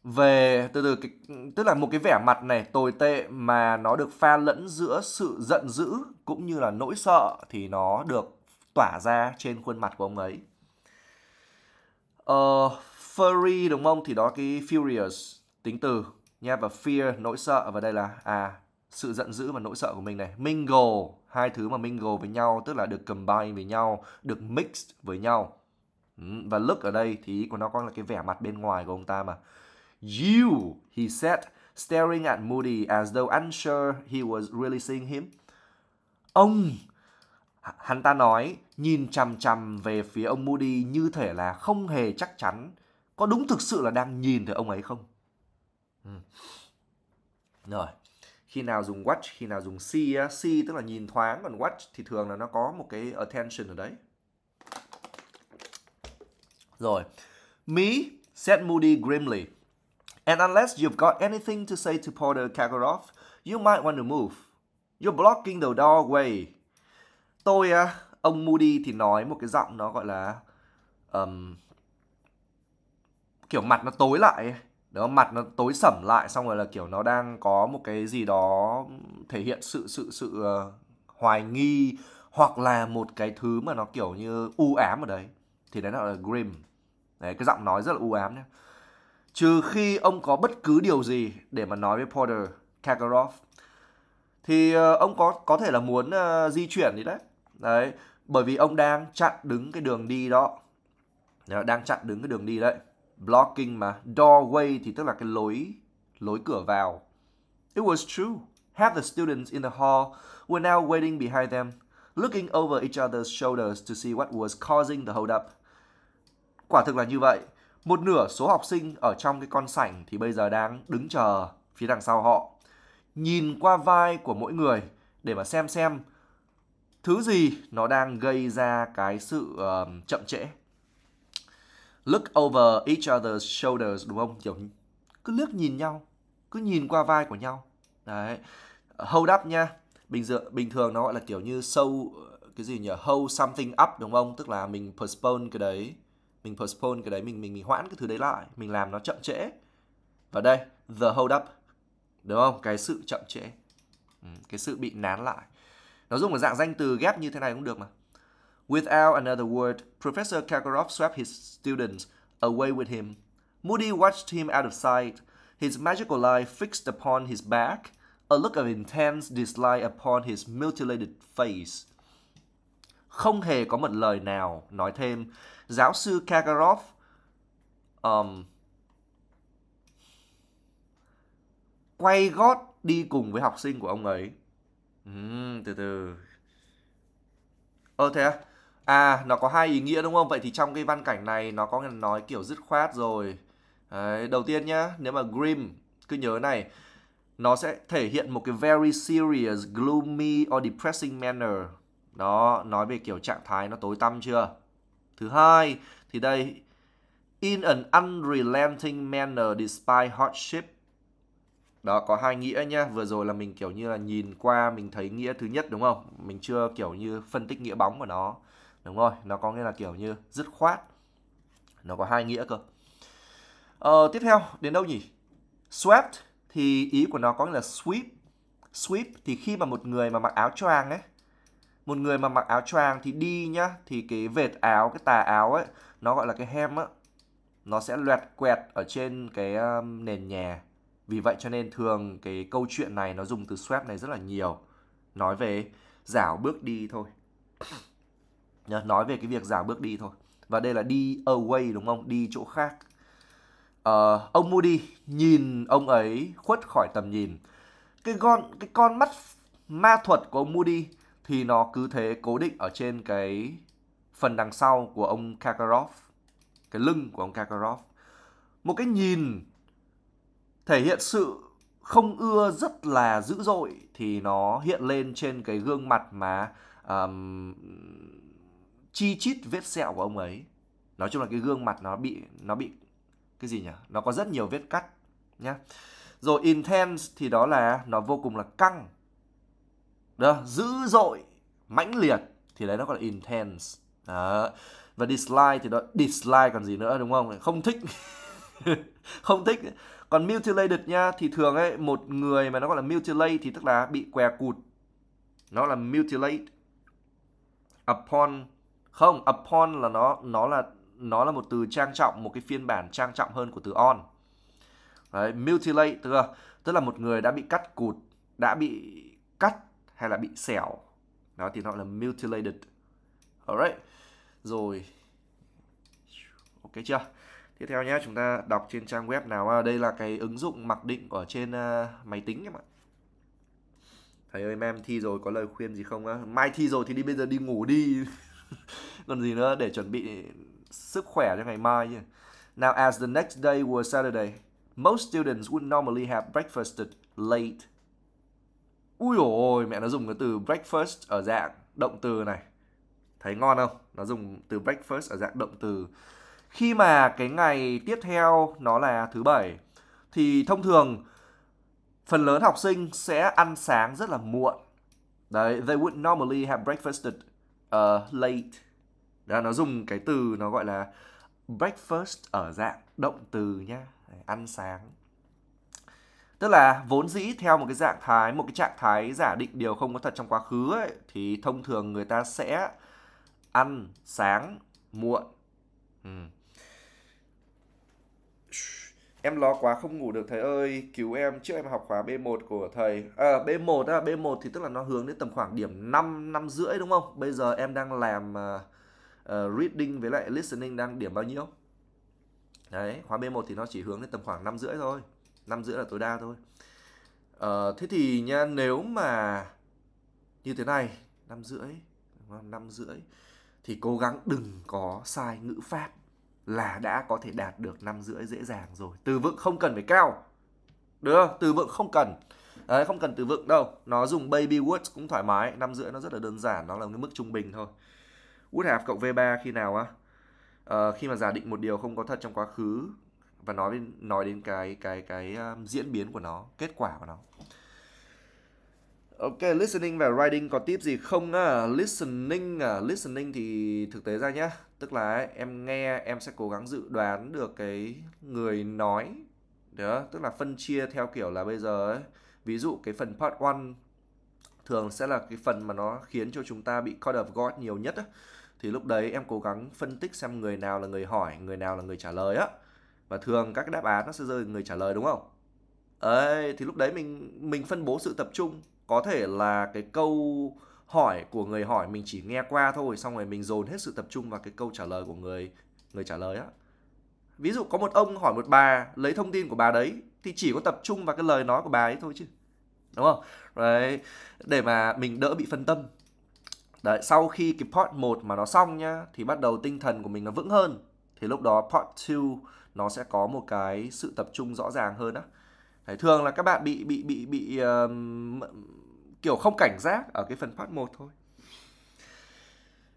về từ từ cái, tức là một cái vẻ mặt này tồi tệ mà nó được pha lẫn giữa sự giận dữ cũng như là nỗi sợ thì nó được tỏa ra trên khuôn mặt của ông ấy. Uh, ờ, furry đúng không? Thì đó cái furious tính từ nha và fear nỗi sợ và đây là à sự giận dữ và nỗi sợ của mình này. Mingle hai thứ mà mingle với nhau tức là được combine với nhau, được mixed với nhau. Ừ, và look ở đây thì ý của nó có là cái vẻ mặt bên ngoài của ông ta mà. You, he said, staring at Moody as though unsure he was really seeing him. Ông! Hắn ta nói, nhìn chằm chằm về phía ông Moody như thể là không hề chắc chắn. Có đúng thực sự là đang nhìn thấy ông ấy không? Ừ. Rồi, khi nào dùng watch, khi nào dùng see, see tức là nhìn thoáng, còn watch thì thường là nó có một cái attention ở đấy. Rồi, me, said Moody grimly. And unless you've got anything to say to Porter Kakarov, you might want to move. You're blocking the doorway. Tôi, ông Moody thì nói một cái giọng nó gọi là um, kiểu mặt nó tối lại đó mặt nó tối sẩm lại xong rồi là kiểu nó đang có một cái gì đó thể hiện sự sự sự uh, hoài nghi hoặc là một cái thứ mà nó kiểu như u ám ở đấy thì đấy là grim đấy cái giọng nói rất là u ám nhé trừ khi ông có bất cứ điều gì để mà nói với Porter Kakarov thì ờ, ông có có thể là muốn uh, di chuyển gì đấy đấy bởi vì ông đang chặn đứng cái đường đi đó đang chặn đứng cái đường đi đấy blocking mà doorway thì tức là cái lối lối cửa vào it was true half the students in the hall were now waiting behind them looking over each other's shoulders to see what was causing the hold up quả thực là như vậy một nửa số học sinh ở trong cái con sảnh thì bây giờ đang đứng chờ phía đằng sau họ nhìn qua vai của mỗi người để mà xem xem thứ gì nó đang gây ra cái sự uh, chậm trễ look over each other's shoulders đúng không kiểu cứ liếc nhìn nhau cứ nhìn qua vai của nhau đấy hold up nha bình thường bình thường nó gọi là kiểu như sâu cái gì nhỉ hold something up đúng không tức là mình postpone cái đấy mình postpone cái đấy mình mình mình hoãn cái thứ đấy lại mình làm nó chậm trễ và đây the hold up đúng không cái sự chậm trễ ừ, cái sự bị nán lại nó dùng một dạng danh từ ghép như thế này cũng được mà without another word professor Kakarov swept his students away with him Moody watched him out of sight his magical eye fixed upon his back a look of intense dislike upon his mutilated face không hề có một lời nào nói thêm giáo sư Kakarov um, quay gót đi cùng với học sinh của ông ấy ừ, từ từ ơ thế à? à nó có hai ý nghĩa đúng không vậy thì trong cái văn cảnh này nó có nói kiểu dứt khoát rồi Đấy, đầu tiên nhá nếu mà grim cứ nhớ này nó sẽ thể hiện một cái very serious, gloomy or depressing manner. Đó, nói về kiểu trạng thái nó tối tăm chưa? Thứ hai, thì đây in an unrelenting manner despite hardship đó có hai nghĩa nhá vừa rồi là mình kiểu như là nhìn qua mình thấy nghĩa thứ nhất đúng không mình chưa kiểu như phân tích nghĩa bóng của nó đúng rồi nó có nghĩa là kiểu như dứt khoát nó có hai nghĩa cơ ờ, tiếp theo đến đâu nhỉ swept thì ý của nó có nghĩa là sweep sweep thì khi mà một người mà mặc áo choàng ấy một người mà mặc áo choàng thì đi nhá thì cái vệt áo cái tà áo ấy nó gọi là cái hem á nó sẽ loẹt quẹt ở trên cái um, nền nhà vì vậy cho nên thường cái câu chuyện này nó dùng từ swap này rất là nhiều. Nói về giảo bước đi thôi. Nói về cái việc giảo bước đi thôi. Và đây là đi away đúng không? Đi chỗ khác. Uh, ông Moody nhìn ông ấy khuất khỏi tầm nhìn. Cái con cái con mắt ma thuật của ông Moody thì nó cứ thế cố định ở trên cái phần đằng sau của ông Kakarov, cái lưng của ông Kakarov. Một cái nhìn thể hiện sự không ưa rất là dữ dội thì nó hiện lên trên cái gương mặt mà um, chi chít vết sẹo của ông ấy nói chung là cái gương mặt nó bị nó bị cái gì nhỉ nó có rất nhiều vết cắt nhá rồi intense thì đó là nó vô cùng là căng được dữ dội mãnh liệt thì đấy nó gọi là intense đó. và dislike thì đó dislike còn gì nữa đúng không không thích không thích còn mutilated nha thì thường ấy một người mà nó gọi là mutilate thì tức là bị què cụt nó là mutilate upon không upon là nó nó là nó là một từ trang trọng một cái phiên bản trang trọng hơn của từ on Đấy, mutilate tức là, tức là một người đã bị cắt cụt đã bị cắt hay là bị xẻo đó thì nó là mutilated alright rồi ok chưa tiếp theo nhé chúng ta đọc trên trang web nào à, đây là cái ứng dụng mặc định ở trên uh, máy tính các bạn thầy ơi em thi rồi có lời khuyên gì không mai thi rồi thì đi bây giờ đi ngủ đi còn gì nữa để chuẩn bị sức khỏe cho ngày mai nhỉ now as the next day was Saturday most students would normally have breakfasted late ui ôi mẹ nó dùng cái từ breakfast ở dạng động từ này thấy ngon không nó dùng từ breakfast ở dạng động từ khi mà cái ngày tiếp theo nó là thứ bảy thì thông thường phần lớn học sinh sẽ ăn sáng rất là muộn. Đấy, they would normally have breakfasted uh, late. Đó, nó dùng cái từ nó gọi là breakfast ở dạng động từ nhá, ăn sáng. Tức là vốn dĩ theo một cái dạng thái, một cái trạng thái giả định điều không có thật trong quá khứ ấy, thì thông thường người ta sẽ ăn sáng muộn. Ừ. Em lo quá không ngủ được thầy ơi, cứu em trước em học khóa B1 của thầy. À, B1 á, B1 thì tức là nó hướng đến tầm khoảng điểm 5 năm rưỡi đúng không? Bây giờ em đang làm uh, reading với lại listening đang điểm bao nhiêu? Đấy, khóa B1 thì nó chỉ hướng đến tầm khoảng năm rưỡi thôi. năm rưỡi là tối đa thôi. Uh, thế thì nha, nếu mà như thế này, năm rưỡi, năm rưỡi thì cố gắng đừng có sai ngữ pháp là đã có thể đạt được năm rưỡi dễ dàng rồi từ vựng không cần phải cao được không? từ vựng không cần Đấy, không cần từ vựng đâu nó dùng baby words cũng thoải mái năm rưỡi nó rất là đơn giản nó là cái mức trung bình thôi would have cộng v 3 khi nào á à, khi mà giả định một điều không có thật trong quá khứ và nói đến nói đến cái cái cái um, diễn biến của nó kết quả của nó Ok, listening và writing có tiếp gì không? À? Listening, à? listening thì thực tế ra nhé tức là em nghe em sẽ cố gắng dự đoán được cái người nói đó tức là phân chia theo kiểu là bây giờ ấy, ví dụ cái phần part 1 thường sẽ là cái phần mà nó khiến cho chúng ta bị caught of guard nhiều nhất á. thì lúc đấy em cố gắng phân tích xem người nào là người hỏi người nào là người trả lời á và thường các cái đáp án nó sẽ rơi người trả lời đúng không ấy thì lúc đấy mình mình phân bố sự tập trung có thể là cái câu hỏi của người hỏi mình chỉ nghe qua thôi xong rồi mình dồn hết sự tập trung vào cái câu trả lời của người người trả lời á ví dụ có một ông hỏi một bà lấy thông tin của bà đấy thì chỉ có tập trung vào cái lời nói của bà ấy thôi chứ đúng không đấy để mà mình đỡ bị phân tâm đấy sau khi cái part 1 mà nó xong nhá thì bắt đầu tinh thần của mình nó vững hơn thì lúc đó part 2 nó sẽ có một cái sự tập trung rõ ràng hơn á Đấy, thường là các bạn bị bị bị bị uh, kiểu không cảnh giác ở cái phần part 1 thôi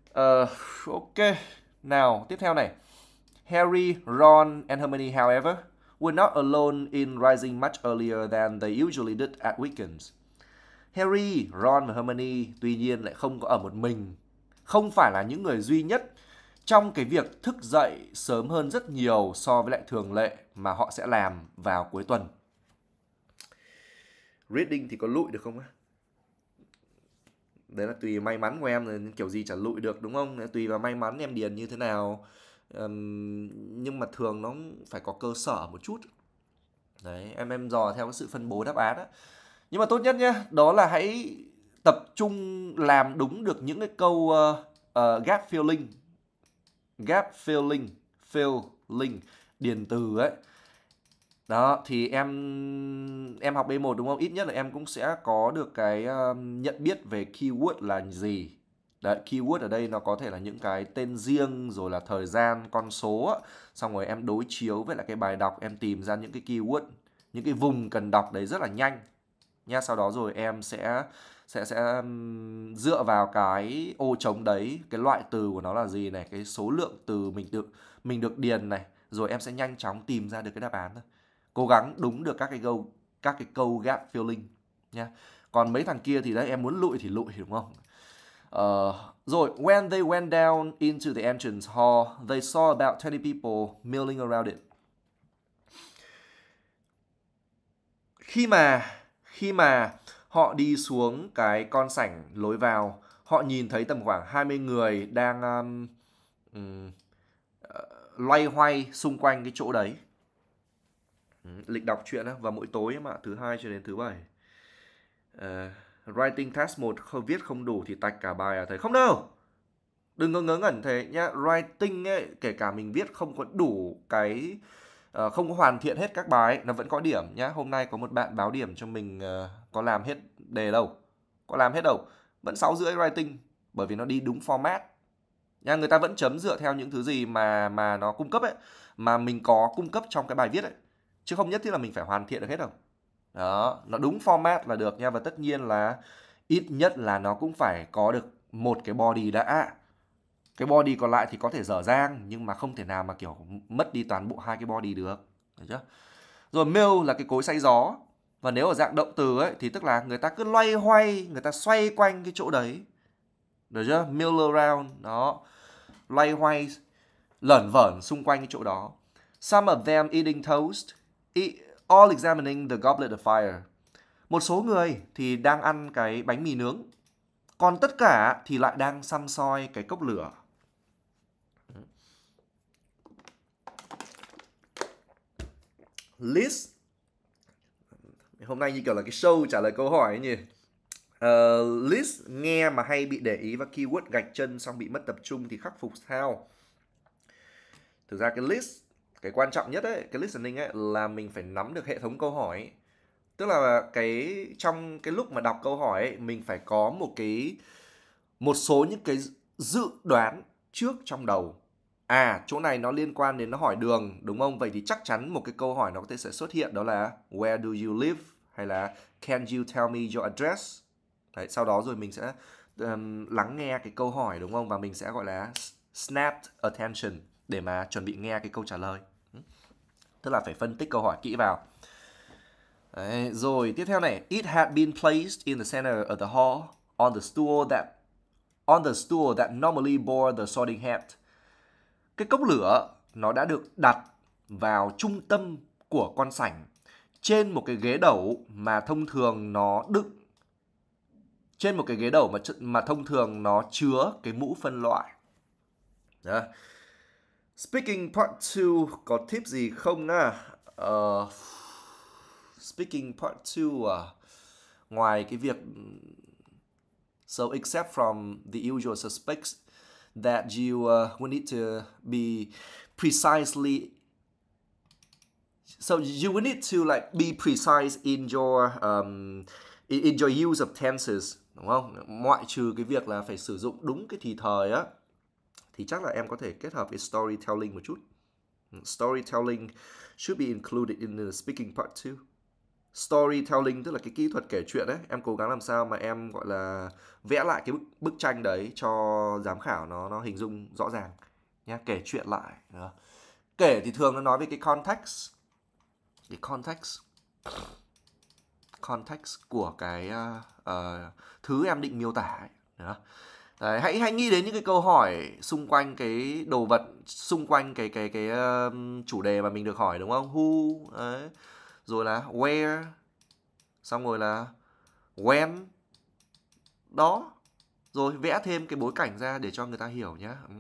uh, ok nào tiếp theo này Harry, Ron and Hermione however were not alone in rising much earlier than they usually did at weekends Harry, Ron và Hermione tuy nhiên lại không có ở một mình không phải là những người duy nhất trong cái việc thức dậy sớm hơn rất nhiều so với lại thường lệ mà họ sẽ làm vào cuối tuần. Reading thì có lụi được không á? đấy là tùy may mắn của em kiểu gì chả lụi được đúng không tùy vào may mắn em điền như thế nào um, nhưng mà thường nó phải có cơ sở một chút đấy em em dò theo cái sự phân bố đáp án á. nhưng mà tốt nhất nhá đó là hãy tập trung làm đúng được những cái câu uh, uh, gap filling gap filling fill link điền từ ấy đó thì em em học B1 đúng không ít nhất là em cũng sẽ có được cái um, nhận biết về keyword là gì Đấy, keyword ở đây nó có thể là những cái tên riêng rồi là thời gian, con số Xong rồi em đối chiếu với lại cái bài đọc em tìm ra những cái keyword Những cái vùng cần đọc đấy rất là nhanh nha sau đó rồi em sẽ sẽ sẽ dựa vào cái ô trống đấy cái loại từ của nó là gì này cái số lượng từ mình được mình được điền này rồi em sẽ nhanh chóng tìm ra được cái đáp án thôi cố gắng đúng được các cái câu các cái câu gap filling nha còn mấy thằng kia thì đấy em muốn lụi thì lụi đúng không Uh, rồi, when they went down into the entrance hall, they saw about 20 people milling around it. Khi mà khi mà họ đi xuống cái con sảnh lối vào, họ nhìn thấy tầm khoảng 20 người đang um, um, loay hoay xung quanh cái chỗ đấy. Ừ, lịch đọc truyện á, vào mỗi tối em ạ, thứ hai cho đến thứ bảy. Uh, writing test một không viết không đủ thì tạch cả bài à thầy. Không đâu. Đừng có ngớ ngẩn thế nhá. Writing ấy kể cả mình viết không có đủ cái uh, không có hoàn thiện hết các bài ấy, nó vẫn có điểm nhá. Hôm nay có một bạn báo điểm cho mình uh, có làm hết đề đâu. Có làm hết đâu. Vẫn sáu rưỡi writing bởi vì nó đi đúng format nha người ta vẫn chấm dựa theo những thứ gì mà mà nó cung cấp ấy mà mình có cung cấp trong cái bài viết ấy chứ không nhất thiết là mình phải hoàn thiện được hết đâu đó nó đúng format là được nha và tất nhiên là ít nhất là nó cũng phải có được một cái body đã cái body còn lại thì có thể dở dang nhưng mà không thể nào mà kiểu mất đi toàn bộ hai cái body được được chưa rồi mail là cái cối xay gió và nếu ở dạng động từ ấy thì tức là người ta cứ loay hoay người ta xoay quanh cái chỗ đấy được chưa mill around đó loay hoay lởn vởn xung quanh cái chỗ đó some of them eating toast all examining the goblet of fire. Một số người thì đang ăn cái bánh mì nướng, còn tất cả thì lại đang xăm soi cái cốc lửa. Liz, hôm nay như kiểu là cái show trả lời câu hỏi ấy nhỉ uh, ờ, list nghe mà hay bị để ý và keyword gạch chân xong bị mất tập trung thì khắc phục sao thực ra cái Liz cái quan trọng nhất ấy cái listening ấy là mình phải nắm được hệ thống câu hỏi ấy. tức là cái trong cái lúc mà đọc câu hỏi ấy mình phải có một cái một số những cái dự đoán trước trong đầu à chỗ này nó liên quan đến nó hỏi đường đúng không vậy thì chắc chắn một cái câu hỏi nó có thể sẽ xuất hiện đó là where do you live hay là can you tell me your address đấy sau đó rồi mình sẽ um, lắng nghe cái câu hỏi đúng không và mình sẽ gọi là snapped attention để mà chuẩn bị nghe cái câu trả lời tức là phải phân tích câu hỏi kỹ vào Đấy, rồi tiếp theo này it had been placed in the center of the hall on the stool that on the stool that normally bore the sorting hat cái cốc lửa nó đã được đặt vào trung tâm của con sảnh trên một cái ghế đầu mà thông thường nó đựng trên một cái ghế đầu mà mà thông thường nó chứa cái mũ phân loại. Đó. Speaking part 2 có tip gì không à? Uh, speaking part 2 à? Ngoài cái việc So except from the usual suspects that you uh, will need to be precisely so you will need to like be precise in your um, in your use of tenses đúng không ngoại trừ cái việc là phải sử dụng đúng cái thì thời á thì chắc là em có thể kết hợp với storytelling một chút. Ừ, storytelling should be included in the speaking part too. Storytelling tức là cái kỹ thuật kể chuyện đấy, em cố gắng làm sao mà em gọi là vẽ lại cái bức bức tranh đấy cho giám khảo nó nó hình dung rõ ràng nha, kể chuyện lại. Kể thì thường nó nói về cái context cái context context của cái uh, uh, thứ em định miêu tả ấy. Đó. Đấy, hãy hãy nghĩ đến những cái câu hỏi xung quanh cái đồ vật xung quanh cái cái cái, um, chủ đề mà mình được hỏi đúng không? Who đấy. Rồi là where xong rồi là when đó rồi vẽ thêm cái bối cảnh ra để cho người ta hiểu nhé ừ.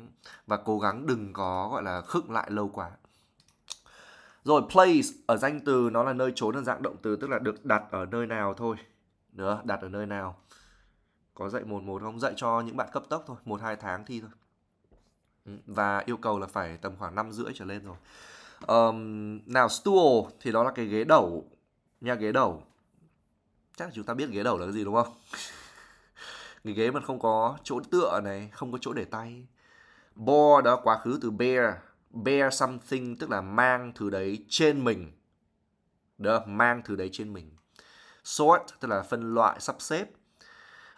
và cố gắng đừng có gọi là khựng lại lâu quá rồi place ở danh từ nó là nơi trốn ở dạng động từ tức là được đặt ở nơi nào thôi nữa đặt ở nơi nào có dạy một một không dạy cho những bạn cấp tốc thôi một hai tháng thi thôi ừ, và yêu cầu là phải tầm khoảng năm rưỡi trở lên rồi um, nào stool thì đó là cái ghế đầu nha ghế đầu chắc là chúng ta biết ghế đầu là cái gì đúng không cái ghế mà không có chỗ tựa này không có chỗ để tay bore đó quá khứ từ bear bear something tức là mang thứ đấy trên mình được mang thứ đấy trên mình sort tức là phân loại sắp xếp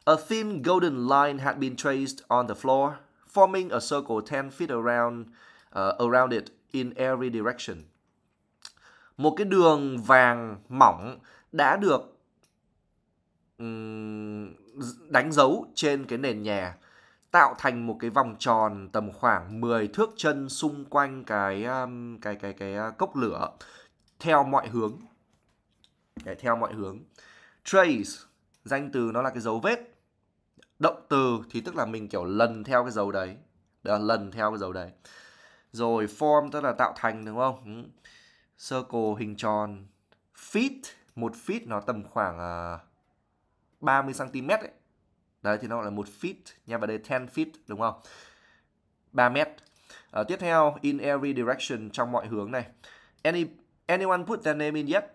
A thin golden line had been traced on the floor, forming a circle 10 feet around, uh, around it in every direction. Một cái đường vàng mỏng đã được um, đánh dấu trên cái nền nhà, tạo thành một cái vòng tròn tầm khoảng 10 thước chân xung quanh cái um, cái cái cái uh, cốc lửa theo mọi hướng. Để theo mọi hướng. Trace danh từ nó là cái dấu vết động từ thì tức là mình kiểu lần theo cái dấu đấy đó, lần theo cái dấu đấy rồi form tức là tạo thành đúng không ừ. circle hình tròn feet một feet nó tầm khoảng uh, 30 cm ấy. đấy thì nó gọi là một feet nha và đây 10 feet đúng không 3 mét à, tiếp theo in every direction trong mọi hướng này any anyone put their name in yet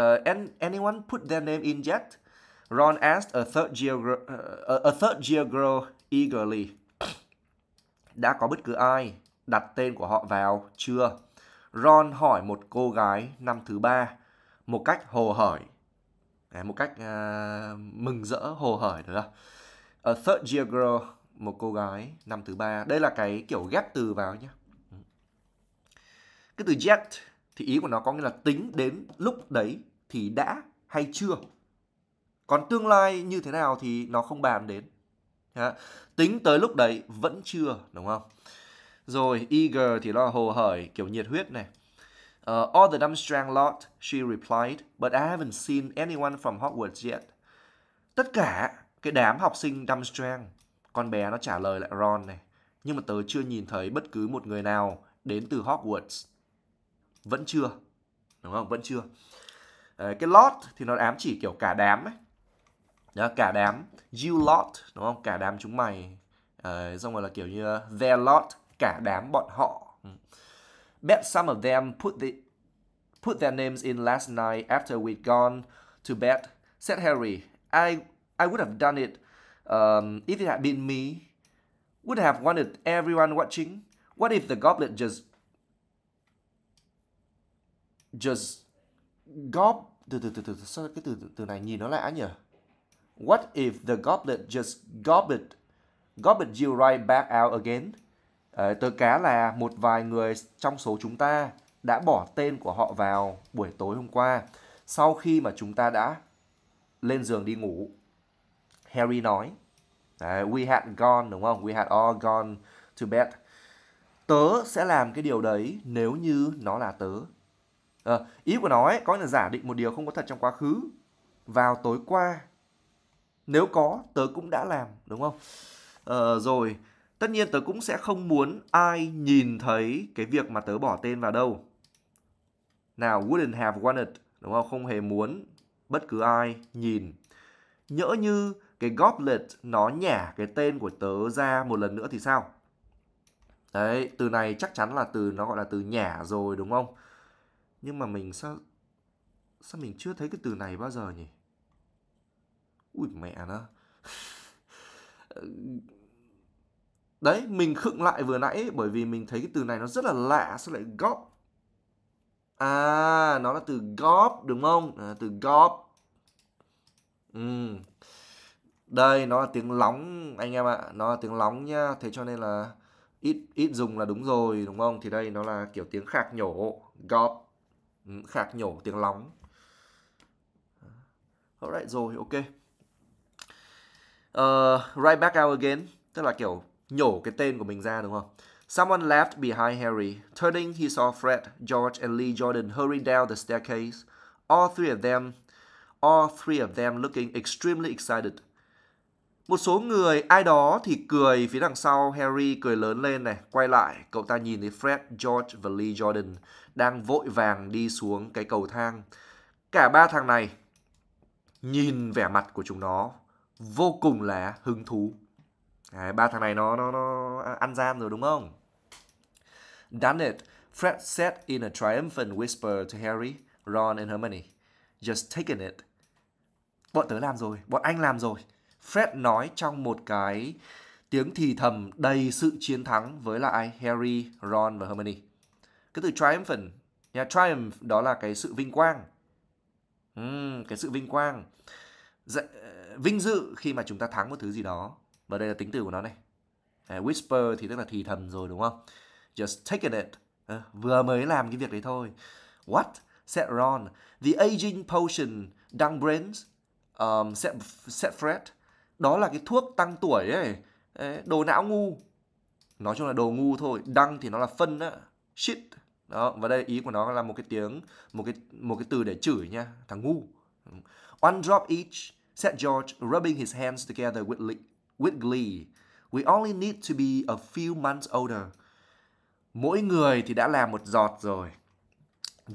uh, anyone put their name in yet Ron asked a third, girl uh, a third geographer eagerly. Đã có bất cứ ai đặt tên của họ vào chưa? Ron hỏi một cô gái năm thứ ba một cách hồ hởi. Một cách uh, mừng rỡ hồ hởi được không? A third girl, một cô gái năm thứ ba. Đây là cái kiểu ghép từ vào nhé. Cái từ yet thì ý của nó có nghĩa là tính đến lúc đấy thì đã hay chưa còn tương lai như thế nào thì nó không bàn đến Đã. tính tới lúc đấy vẫn chưa đúng không rồi eager thì nó hồ hởi kiểu nhiệt huyết này uh, all the Armstrong lot she replied but I haven't seen anyone from Hogwarts yet tất cả cái đám học sinh Armstrong con bé nó trả lời lại Ron này nhưng mà tớ chưa nhìn thấy bất cứ một người nào đến từ Hogwarts vẫn chưa đúng không vẫn chưa ờ, cái lot thì nó ám chỉ kiểu cả đám ấy đó, cả đám you lot đúng không cả đám chúng mày à, xong rồi là kiểu như their lot cả đám bọn họ ừ. bet some of them put the put their names in last night after we'd gone to bed said Harry I I would have done it um, if it had been me would have wanted everyone watching what if the goblet just just gob từ từ từ từ sao cái từ từ này nhìn nó lạ nhỉ What if the goblet just gobbled, gobbled you right back out again? À, tớ cá là một vài người trong số chúng ta đã bỏ tên của họ vào buổi tối hôm qua sau khi mà chúng ta đã lên giường đi ngủ. Harry nói, à, we had gone đúng không? We had all gone to bed. Tớ sẽ làm cái điều đấy nếu như nó là tớ. À, ý của nó ấy, có nghĩa là giả định một điều không có thật trong quá khứ. Vào tối qua, nếu có tớ cũng đã làm đúng không ờ, rồi tất nhiên tớ cũng sẽ không muốn ai nhìn thấy cái việc mà tớ bỏ tên vào đâu nào wouldn't have wanted đúng không không hề muốn bất cứ ai nhìn nhỡ như cái goblet nó nhả cái tên của tớ ra một lần nữa thì sao đấy từ này chắc chắn là từ nó gọi là từ nhả rồi đúng không nhưng mà mình sao sao mình chưa thấy cái từ này bao giờ nhỉ ui mẹ nó đấy mình khựng lại vừa nãy bởi vì mình thấy cái từ này nó rất là lạ sao lại góp à nó là từ góp đúng không à, từ góp ừ. đây nó là tiếng lóng anh em ạ à. nó là tiếng lóng nhá thế cho nên là ít ít dùng là đúng rồi đúng không thì đây nó là kiểu tiếng khạc nhổ góp khạc nhổ tiếng lóng Alright rồi ok uh, right back out again tức là kiểu nhổ cái tên của mình ra đúng không Someone left behind Harry. Turning, he saw Fred, George and Lee Jordan hurrying down the staircase. All three of them, all three of them looking extremely excited. Một số người ai đó thì cười phía đằng sau Harry cười lớn lên này, quay lại, cậu ta nhìn thấy Fred, George và Lee Jordan đang vội vàng đi xuống cái cầu thang. Cả ba thằng này nhìn vẻ mặt của chúng nó vô cùng là hứng thú Đấy, ba thằng này nó nó nó ăn gian rồi đúng không Done it, Fred said in a triumphant whisper to Harry, Ron and Hermione. Just taken it. Bọn tớ làm rồi, bọn anh làm rồi. Fred nói trong một cái tiếng thì thầm đầy sự chiến thắng với lại Harry, Ron và Hermione. Cái từ triumphant, nhà triumph đó là cái sự vinh quang. Uhm, cái sự vinh quang. Dạ, vinh dự khi mà chúng ta thắng một thứ gì đó và đây là tính từ của nó này uh, whisper thì tức là thì thầm rồi đúng không just taken it uh, vừa mới làm cái việc đấy thôi what said Ron the aging potion dung brains um, said, said Fred đó là cái thuốc tăng tuổi ấy đồ não ngu nói chung là đồ ngu thôi đăng thì nó là phân á shit đó và đây ý của nó là một cái tiếng một cái một cái từ để chửi nha thằng ngu one drop each said George, rubbing his hands together with, with glee. We only need to be a few months older. Mỗi người thì đã làm một giọt rồi.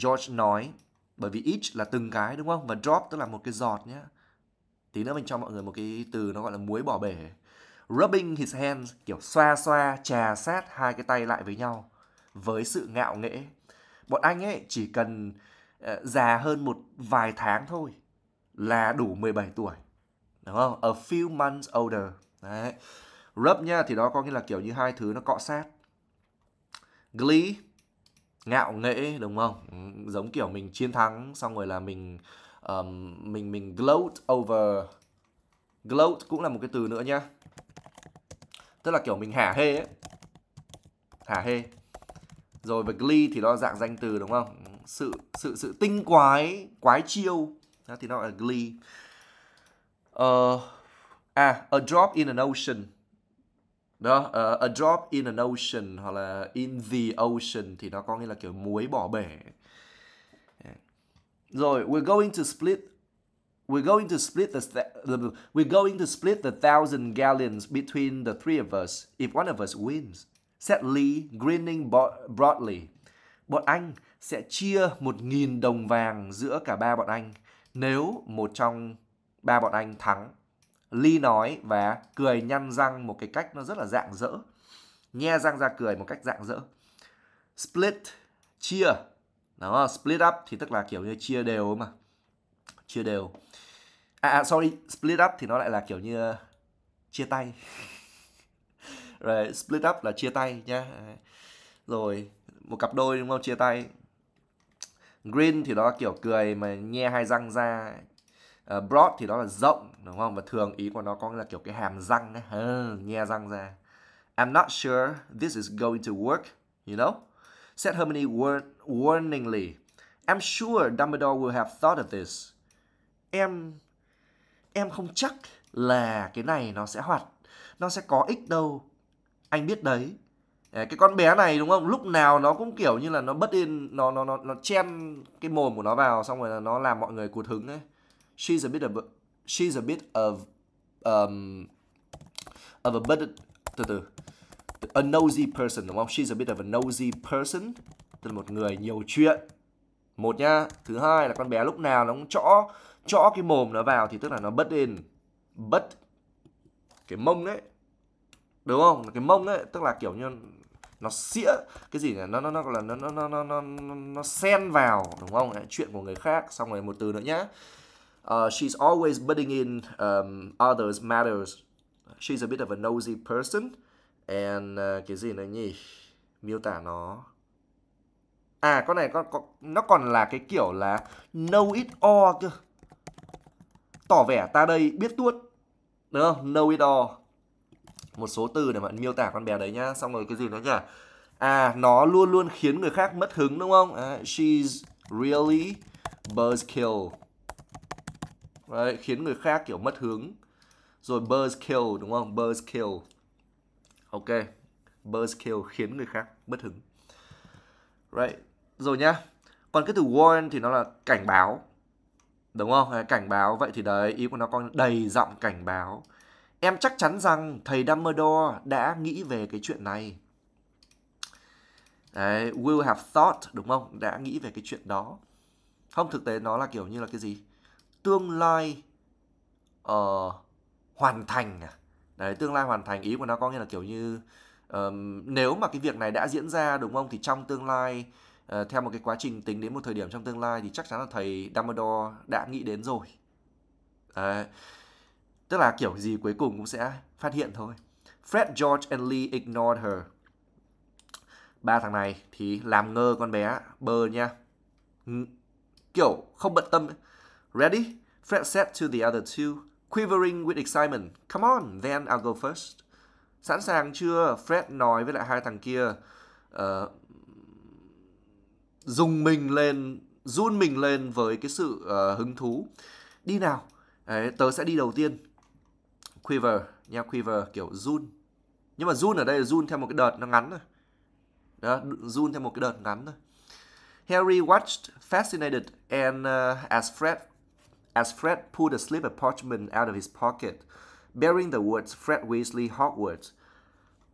George nói, bởi vì each là từng cái đúng không? Và drop tức là một cái giọt nhé. Tí nữa mình cho mọi người một cái từ nó gọi là muối bỏ bể. Rubbing his hands, kiểu xoa xoa, trà sát hai cái tay lại với nhau. Với sự ngạo nghễ. Bọn anh ấy chỉ cần uh, già hơn một vài tháng thôi là đủ 17 tuổi. Đúng không? A few months older. Đấy. Rub nha thì đó có nghĩa là kiểu như hai thứ nó cọ sát. Glee ngạo nghễ đúng không? Ừ, giống kiểu mình chiến thắng xong rồi là mình um, mình mình gloat over gloat cũng là một cái từ nữa nhá. Tức là kiểu mình hả hê ấy. Hả hê. Rồi với glee thì nó dạng danh từ đúng không? Sự sự sự tinh quái, quái chiêu đó, thì nó là glee uh, à a drop in an ocean đó uh, a drop in an ocean hoặc là in the ocean thì nó có nghĩa là kiểu muối bỏ bể yeah. rồi we're going to split We're going to split the we're going to split the thousand gallons between the three of us if one of us wins. Said Lee, grinning broadly. Bọn anh sẽ chia một nghìn đồng vàng giữa cả ba bọn anh nếu một trong ba bọn anh thắng Ly nói và cười nhăn răng một cái cách nó rất là dạng dỡ Nhe răng ra cười một cách dạng dỡ Split, chia Đó, split up thì tức là kiểu như chia đều mà Chia đều À, à sorry, split up thì nó lại là kiểu như chia tay Rồi, split up là chia tay nhá Rồi, một cặp đôi đúng không, chia tay green thì đó là kiểu cười mà nhe hai răng ra uh, broad thì đó là rộng đúng không và thường ý của nó có là kiểu cái hàm răng ấy. Uh, nhe răng ra I'm not sure this is going to work you know said Hermione war- warningly I'm sure Dumbledore will have thought of this em em không chắc là cái này nó sẽ hoạt nó sẽ có ích đâu anh biết đấy cái con bé này đúng không lúc nào nó cũng kiểu như là nó bất yên nó nó nó nó chen cái mồm của nó vào xong rồi là nó làm mọi người cụt hứng ấy she's a bit of she's a bit of um, of a bit từ từ a nosy person đúng không she's a bit of a nosy person tức là một người nhiều chuyện một nhá thứ hai là con bé lúc nào nó cũng chõ chõ cái mồm nó vào thì tức là nó bất in bất cái mông đấy đúng không cái mông ấy tức là kiểu như nó xĩa cái gì nhỉ nó nó nó là nó nó nó nó nó nó xen vào đúng không chuyện của người khác xong rồi một từ nữa nhá uh, she's always butting in um, others matters she's a bit of a nosy person and uh, cái gì nữa nhỉ miêu tả nó à con này con, con nó còn là cái kiểu là know it all cơ tỏ vẻ ta đây biết tuốt đúng không know it all một số từ để bạn miêu tả con bé đấy nhá xong rồi cái gì nữa nhỉ à nó luôn luôn khiến người khác mất hứng đúng không à, she's really buzzkill đấy, khiến người khác kiểu mất hứng rồi buzzkill đúng không buzzkill ok buzzkill khiến người khác mất hứng right rồi nhá còn cái từ warn thì nó là cảnh báo đúng không cảnh báo vậy thì đấy ý của nó có đầy giọng cảnh báo Em chắc chắn rằng thầy Dumbledore đã nghĩ về cái chuyện này. Đấy, will have thought, đúng không? Đã nghĩ về cái chuyện đó. Không, thực tế nó là kiểu như là cái gì? Tương lai uh, hoàn thành à? Đấy, tương lai hoàn thành. Ý của nó có nghĩa là kiểu như um, nếu mà cái việc này đã diễn ra, đúng không? Thì trong tương lai, uh, theo một cái quá trình tính đến một thời điểm trong tương lai thì chắc chắn là thầy Dumbledore đã nghĩ đến rồi. Đấy Tức là kiểu gì cuối cùng cũng sẽ phát hiện thôi. Fred, George and Lee ignored her. Ba thằng này thì làm ngơ con bé bơ nha. Kiểu không bận tâm. Ready? Fred said to the other two, quivering with excitement. Come on, then I'll go first. Sẵn sàng chưa? Fred nói với lại hai thằng kia. Ờ, uh, dùng mình lên, run mình lên với cái sự uh, hứng thú. Đi nào, Đấy, tớ sẽ đi đầu tiên quiver nha quiver kiểu run nhưng mà run ở đây là run theo một cái đợt nó ngắn thôi đó run theo một cái đợt ngắn thôi Harry watched fascinated and uh, as Fred as Fred pulled a slip of parchment out of his pocket bearing the words Fred Weasley Hogwarts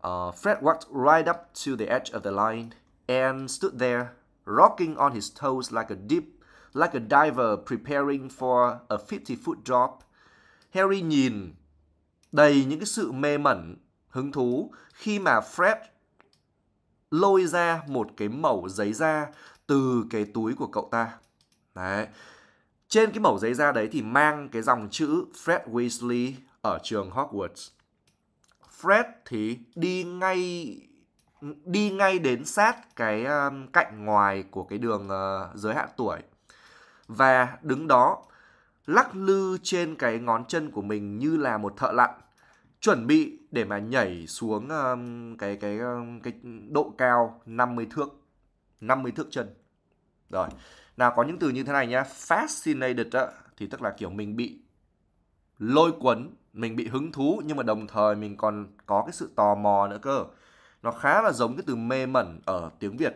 uh, Fred walked right up to the edge of the line and stood there rocking on his toes like a deep like a diver preparing for a 50 foot drop Harry nhìn đầy những cái sự mê mẩn, hứng thú khi mà Fred lôi ra một cái mẩu giấy da từ cái túi của cậu ta. Đấy. Trên cái mẩu giấy da đấy thì mang cái dòng chữ Fred Weasley ở trường Hogwarts. Fred thì đi ngay đi ngay đến sát cái um, cạnh ngoài của cái đường ờ, giới hạn tuổi và đứng đó lắc lư trên cái ngón chân của mình như là một thợ lặn chuẩn bị để mà nhảy xuống um, cái cái um, cái độ cao 50 thước 50 thước chân rồi nào có những từ như thế này nhá fascinated đó, thì tức là kiểu mình bị lôi cuốn mình bị hứng thú nhưng mà đồng thời mình còn có cái sự tò mò nữa cơ nó khá là giống cái từ mê mẩn ở tiếng Việt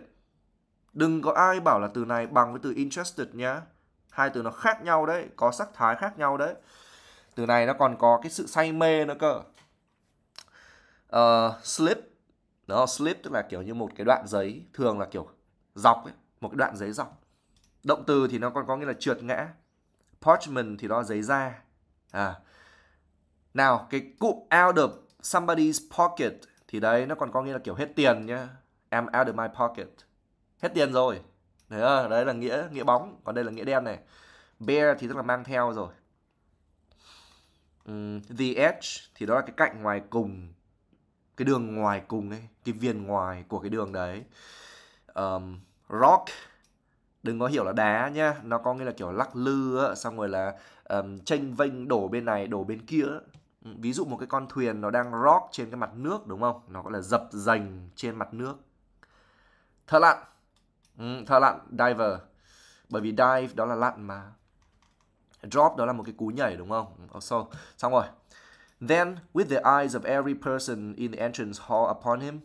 đừng có ai bảo là từ này bằng với từ interested nhá hai từ nó khác nhau đấy có sắc thái khác nhau đấy từ này nó còn có cái sự say mê nữa cơ uh, slip nó slip tức là kiểu như một cái đoạn giấy thường là kiểu dọc ấy, một cái đoạn giấy dọc động từ thì nó còn có nghĩa là trượt ngã parchment thì nó giấy da à nào cái cụm out of somebody's pocket thì đấy nó còn có nghĩa là kiểu hết tiền nhá I'm out of my pocket hết tiền rồi thấy à, đấy là nghĩa nghĩa bóng còn đây là nghĩa đen này bear thì tức là mang theo rồi um, the edge thì đó là cái cạnh ngoài cùng cái đường ngoài cùng ấy cái viên ngoài của cái đường đấy um, rock đừng có hiểu là đá nhá nó có nghĩa là kiểu lắc lư á, xong rồi là um, tranh vênh đổ bên này đổ bên kia ví dụ một cái con thuyền nó đang rock trên cái mặt nước đúng không nó gọi là dập dành trên mặt nước thật lặn Ừ, thợ lặn, diver. Bởi vì dive đó là lặn mà. Drop đó là một cái cú nhảy đúng không? Also, xong rồi. Then, with the eyes of every person in the entrance hall upon him,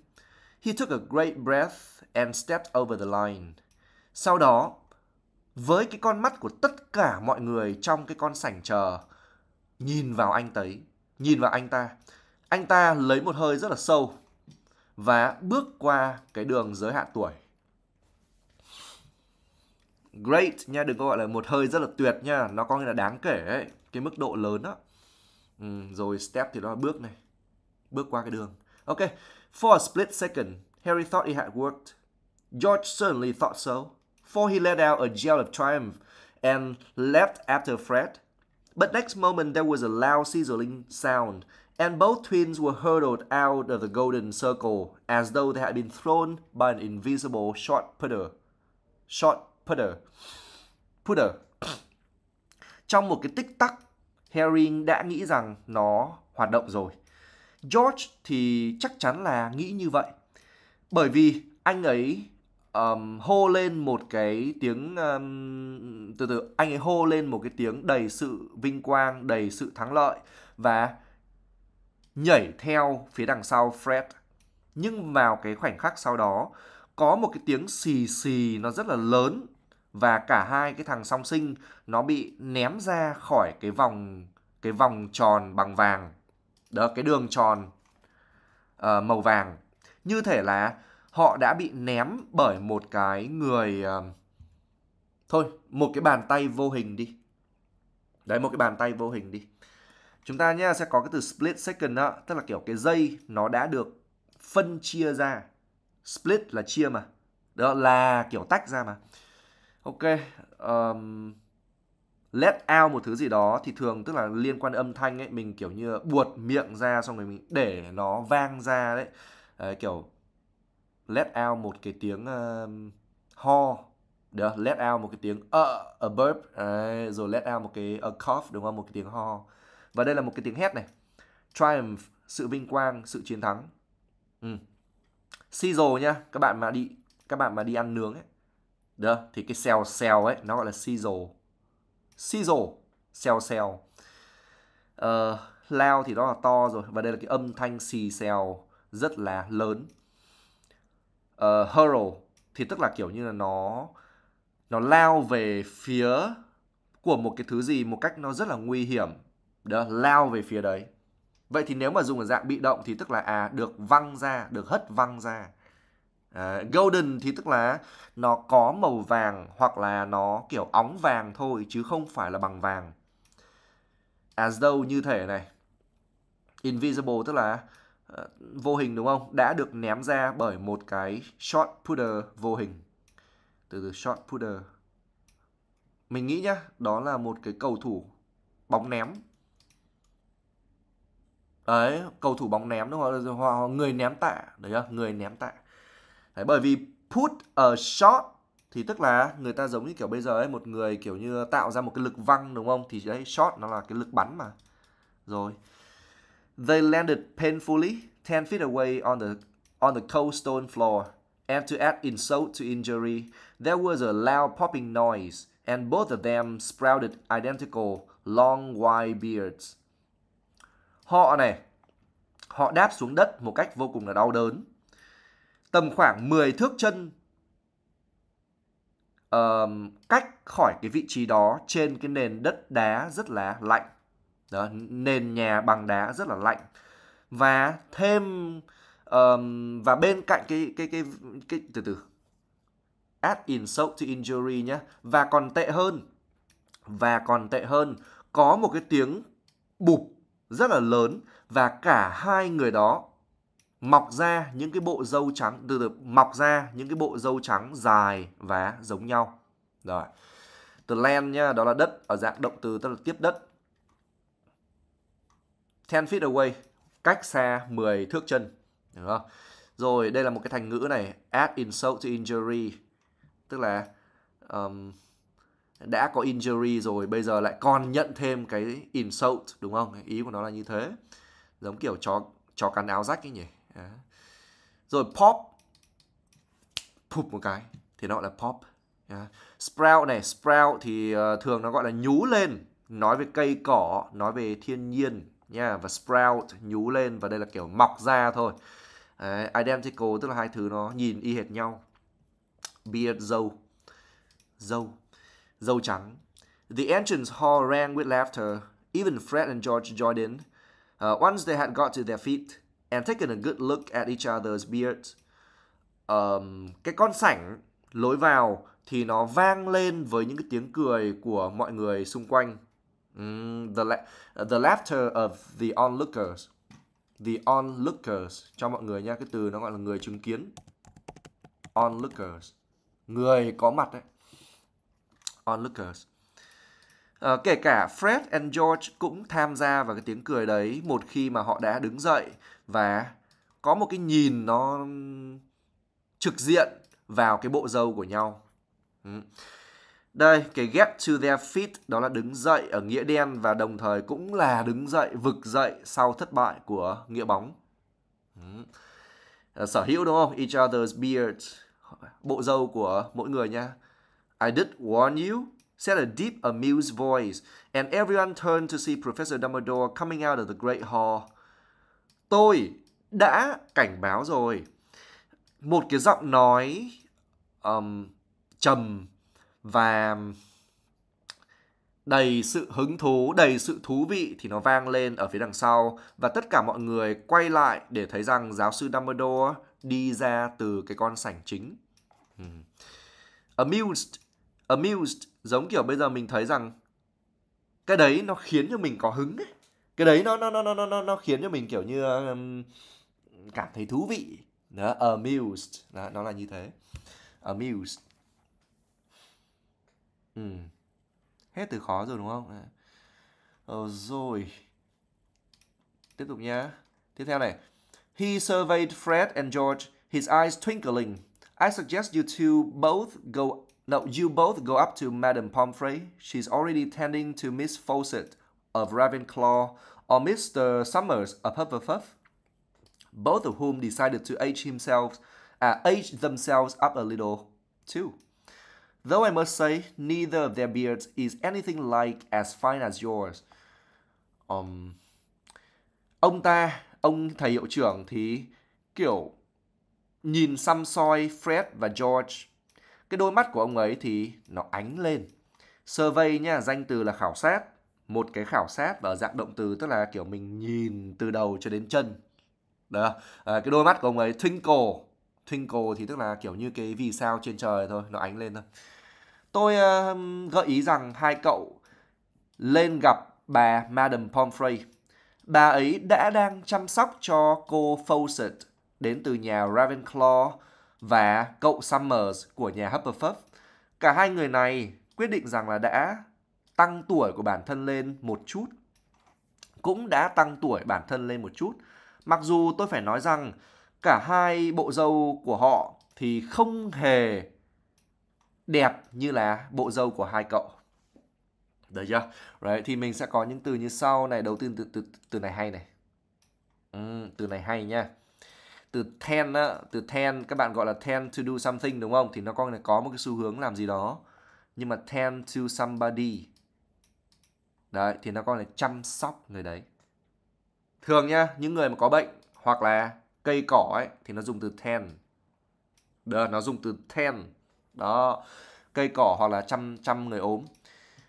he took a great breath and stepped over the line. Sau đó, với cái con mắt của tất cả mọi người trong cái con sảnh chờ, nhìn vào anh tấy, nhìn vào anh ta. Anh ta lấy một hơi rất là sâu và bước qua cái đường giới hạn tuổi great nha đừng có gọi là một hơi rất là tuyệt nha nó có nghĩa là đáng kể ấy cái mức độ lớn đó. ừ, rồi step thì đó là bước này bước qua cái đường ok for a split second Harry thought it had worked George certainly thought so for he let out a yell of triumph and leapt after Fred but next moment there was a loud sizzling sound and both twins were hurled out of the golden circle as though they had been thrown by an invisible shot putter shot putter. Putter. Trong một cái tích tắc, Harry đã nghĩ rằng nó hoạt động rồi. George thì chắc chắn là nghĩ như vậy. Bởi vì anh ấy um, hô lên một cái tiếng um, từ từ anh ấy hô lên một cái tiếng đầy sự vinh quang, đầy sự thắng lợi và nhảy theo phía đằng sau Fred. Nhưng vào cái khoảnh khắc sau đó có một cái tiếng xì xì nó rất là lớn và cả hai cái thằng song sinh nó bị ném ra khỏi cái vòng cái vòng tròn bằng vàng đó cái đường tròn uh, màu vàng như thể là họ đã bị ném bởi một cái người uh, thôi một cái bàn tay vô hình đi đấy một cái bàn tay vô hình đi chúng ta nhá sẽ có cái từ split second đó tức là kiểu cái dây nó đã được phân chia ra split là chia mà đó là kiểu tách ra mà ok um, let out một thứ gì đó thì thường tức là liên quan âm thanh ấy mình kiểu như buột miệng ra xong rồi mình để nó vang ra đấy, đấy kiểu let out một cái tiếng uh, ho được let out một cái tiếng a ờ, uh, a burp đấy, rồi let out một cái a cough đúng không một cái tiếng ho và đây là một cái tiếng hét này triumph sự vinh quang sự chiến thắng ừ. sizzle nhá các bạn mà đi các bạn mà đi ăn nướng ấy được Thì cái cell cell ấy nó gọi là sizzle. Sizzle, cell cell. Uh, lao thì nó là to rồi và đây là cái âm thanh xì xèo rất là lớn. Uh, hurl thì tức là kiểu như là nó nó lao về phía của một cái thứ gì một cách nó rất là nguy hiểm. Đó, lao về phía đấy. Vậy thì nếu mà dùng ở dạng bị động thì tức là à được văng ra, được hất văng ra. À, golden thì tức là nó có màu vàng hoặc là nó kiểu óng vàng thôi chứ không phải là bằng vàng. As though như thể này. Invisible tức là uh, vô hình đúng không? Đã được ném ra bởi một cái short putter vô hình. Từ từ shot putter. Mình nghĩ nhá, đó là một cái cầu thủ bóng ném. Đấy, cầu thủ bóng ném đúng không? Người ném tạ, đấy không? Người ném tạ. Đấy, bởi vì put a shot thì tức là người ta giống như kiểu bây giờ ấy một người kiểu như tạo ra một cái lực văng đúng không thì đấy shot nó là cái lực bắn mà rồi they landed painfully 10 feet away on the on the cold stone floor and to add insult to injury there was a loud popping noise and both of them sprouted identical long white beards họ này họ đáp xuống đất một cách vô cùng là đau đớn tầm khoảng 10 thước chân uh, cách khỏi cái vị trí đó trên cái nền đất đá rất là lạnh đó, nền nhà bằng đá rất là lạnh và thêm um, và bên cạnh cái cái cái cái từ từ add insult to injury nhé và còn tệ hơn và còn tệ hơn có một cái tiếng bụp rất là lớn và cả hai người đó mọc ra những cái bộ râu trắng từ từ mọc ra những cái bộ râu trắng dài và giống nhau rồi từ land nha đó là đất ở dạng động từ tức là tiếp đất ten feet away cách xa 10 thước chân đúng không rồi đây là một cái thành ngữ này add insult to injury tức là um, đã có injury rồi bây giờ lại còn nhận thêm cái insult đúng không ý của nó là như thế giống kiểu chó chó cắn áo rách ấy nhỉ đó. Rồi pop Pụp một cái Thì nó gọi là pop Đó. Sprout này Sprout thì uh, thường nó gọi là nhú lên Nói về cây cỏ Nói về thiên nhiên nha Và sprout nhú lên Và đây là kiểu mọc ra thôi Đấy, Identical tức là hai thứ nó nhìn y hệt nhau Beard dâu Dâu Dâu trắng The entrance hall rang with laughter Even Fred and George joined in. Uh, once they had got to their feet, and taken a good look at each other's beards. Um, cái con sảnh lối vào thì nó vang lên với những cái tiếng cười của mọi người xung quanh. Mm, the, la- the laughter of the onlookers. The onlookers cho mọi người nha, cái từ nó gọi là người chứng kiến. Onlookers. Người có mặt đấy. Onlookers. À, kể cả Fred and George cũng tham gia vào cái tiếng cười đấy một khi mà họ đã đứng dậy và có một cái nhìn nó trực diện vào cái bộ dâu của nhau. Ừ. Đây, cái get to their feet đó là đứng dậy ở nghĩa đen và đồng thời cũng là đứng dậy, vực dậy sau thất bại của nghĩa bóng. Ừ. Ờ, sở hữu đúng không? Each other's beards. Bộ dâu của mỗi người nha. I did warn you said a deep, amused voice, and everyone turned to see Professor Dumbledore coming out of the Great Hall. Tôi đã cảnh báo rồi. Một cái giọng nói um, trầm và đầy sự hứng thú, đầy sự thú vị thì nó vang lên ở phía đằng sau và tất cả mọi người quay lại để thấy rằng giáo sư Dumbledore đi ra từ cái con sảnh chính. Hmm. Amused, amused giống kiểu bây giờ mình thấy rằng cái đấy nó khiến cho mình có hứng ấy cái đấy nó nó nó nó nó nó khiến cho mình kiểu như um, cảm thấy thú vị đó amused đó, nó là như thế amused ừ. hết từ khó rồi đúng không ờ, rồi tiếp tục nhá tiếp theo này he surveyed Fred and George his eyes twinkling I suggest you two both go No, you both go up to Madame Pomfrey. She's already tending to Miss Fawcett of Ravenclaw or Mr. Summers of Hufflepuff, both of whom decided to age himself, uh, age themselves up a little too. Though I must say, neither of their beards is anything like as fine as yours. Um, ông ta, ông thầy hiệu trưởng thì kiểu nhìn xăm soi Fred và George cái đôi mắt của ông ấy thì nó ánh lên. Survey nha, danh từ là khảo sát. Một cái khảo sát và dạng động từ tức là kiểu mình nhìn từ đầu cho đến chân. Đó. À, cái đôi mắt của ông ấy twinkle. Twinkle thì tức là kiểu như cái vì sao trên trời thôi, nó ánh lên thôi. Tôi uh, gợi ý rằng hai cậu lên gặp bà Madam Pomfrey. Bà ấy đã đang chăm sóc cho cô Fawcett đến từ nhà Ravenclaw và cậu Summers của nhà Hufflepuff. Cả hai người này quyết định rằng là đã tăng tuổi của bản thân lên một chút. Cũng đã tăng tuổi bản thân lên một chút. Mặc dù tôi phải nói rằng cả hai bộ dâu của họ thì không hề đẹp như là bộ dâu của hai cậu. Được chưa? rồi thì mình sẽ có những từ như sau này. Đầu tiên từ, từ, từ này hay này. Ừ, từ này hay nha từ ten á, từ ten các bạn gọi là ten to do something đúng không thì nó có có một cái xu hướng làm gì đó nhưng mà ten to somebody đấy thì nó coi là chăm sóc người đấy thường nha những người mà có bệnh hoặc là cây cỏ ấy thì nó dùng từ ten Đờ, nó dùng từ ten đó cây cỏ hoặc là chăm chăm người ốm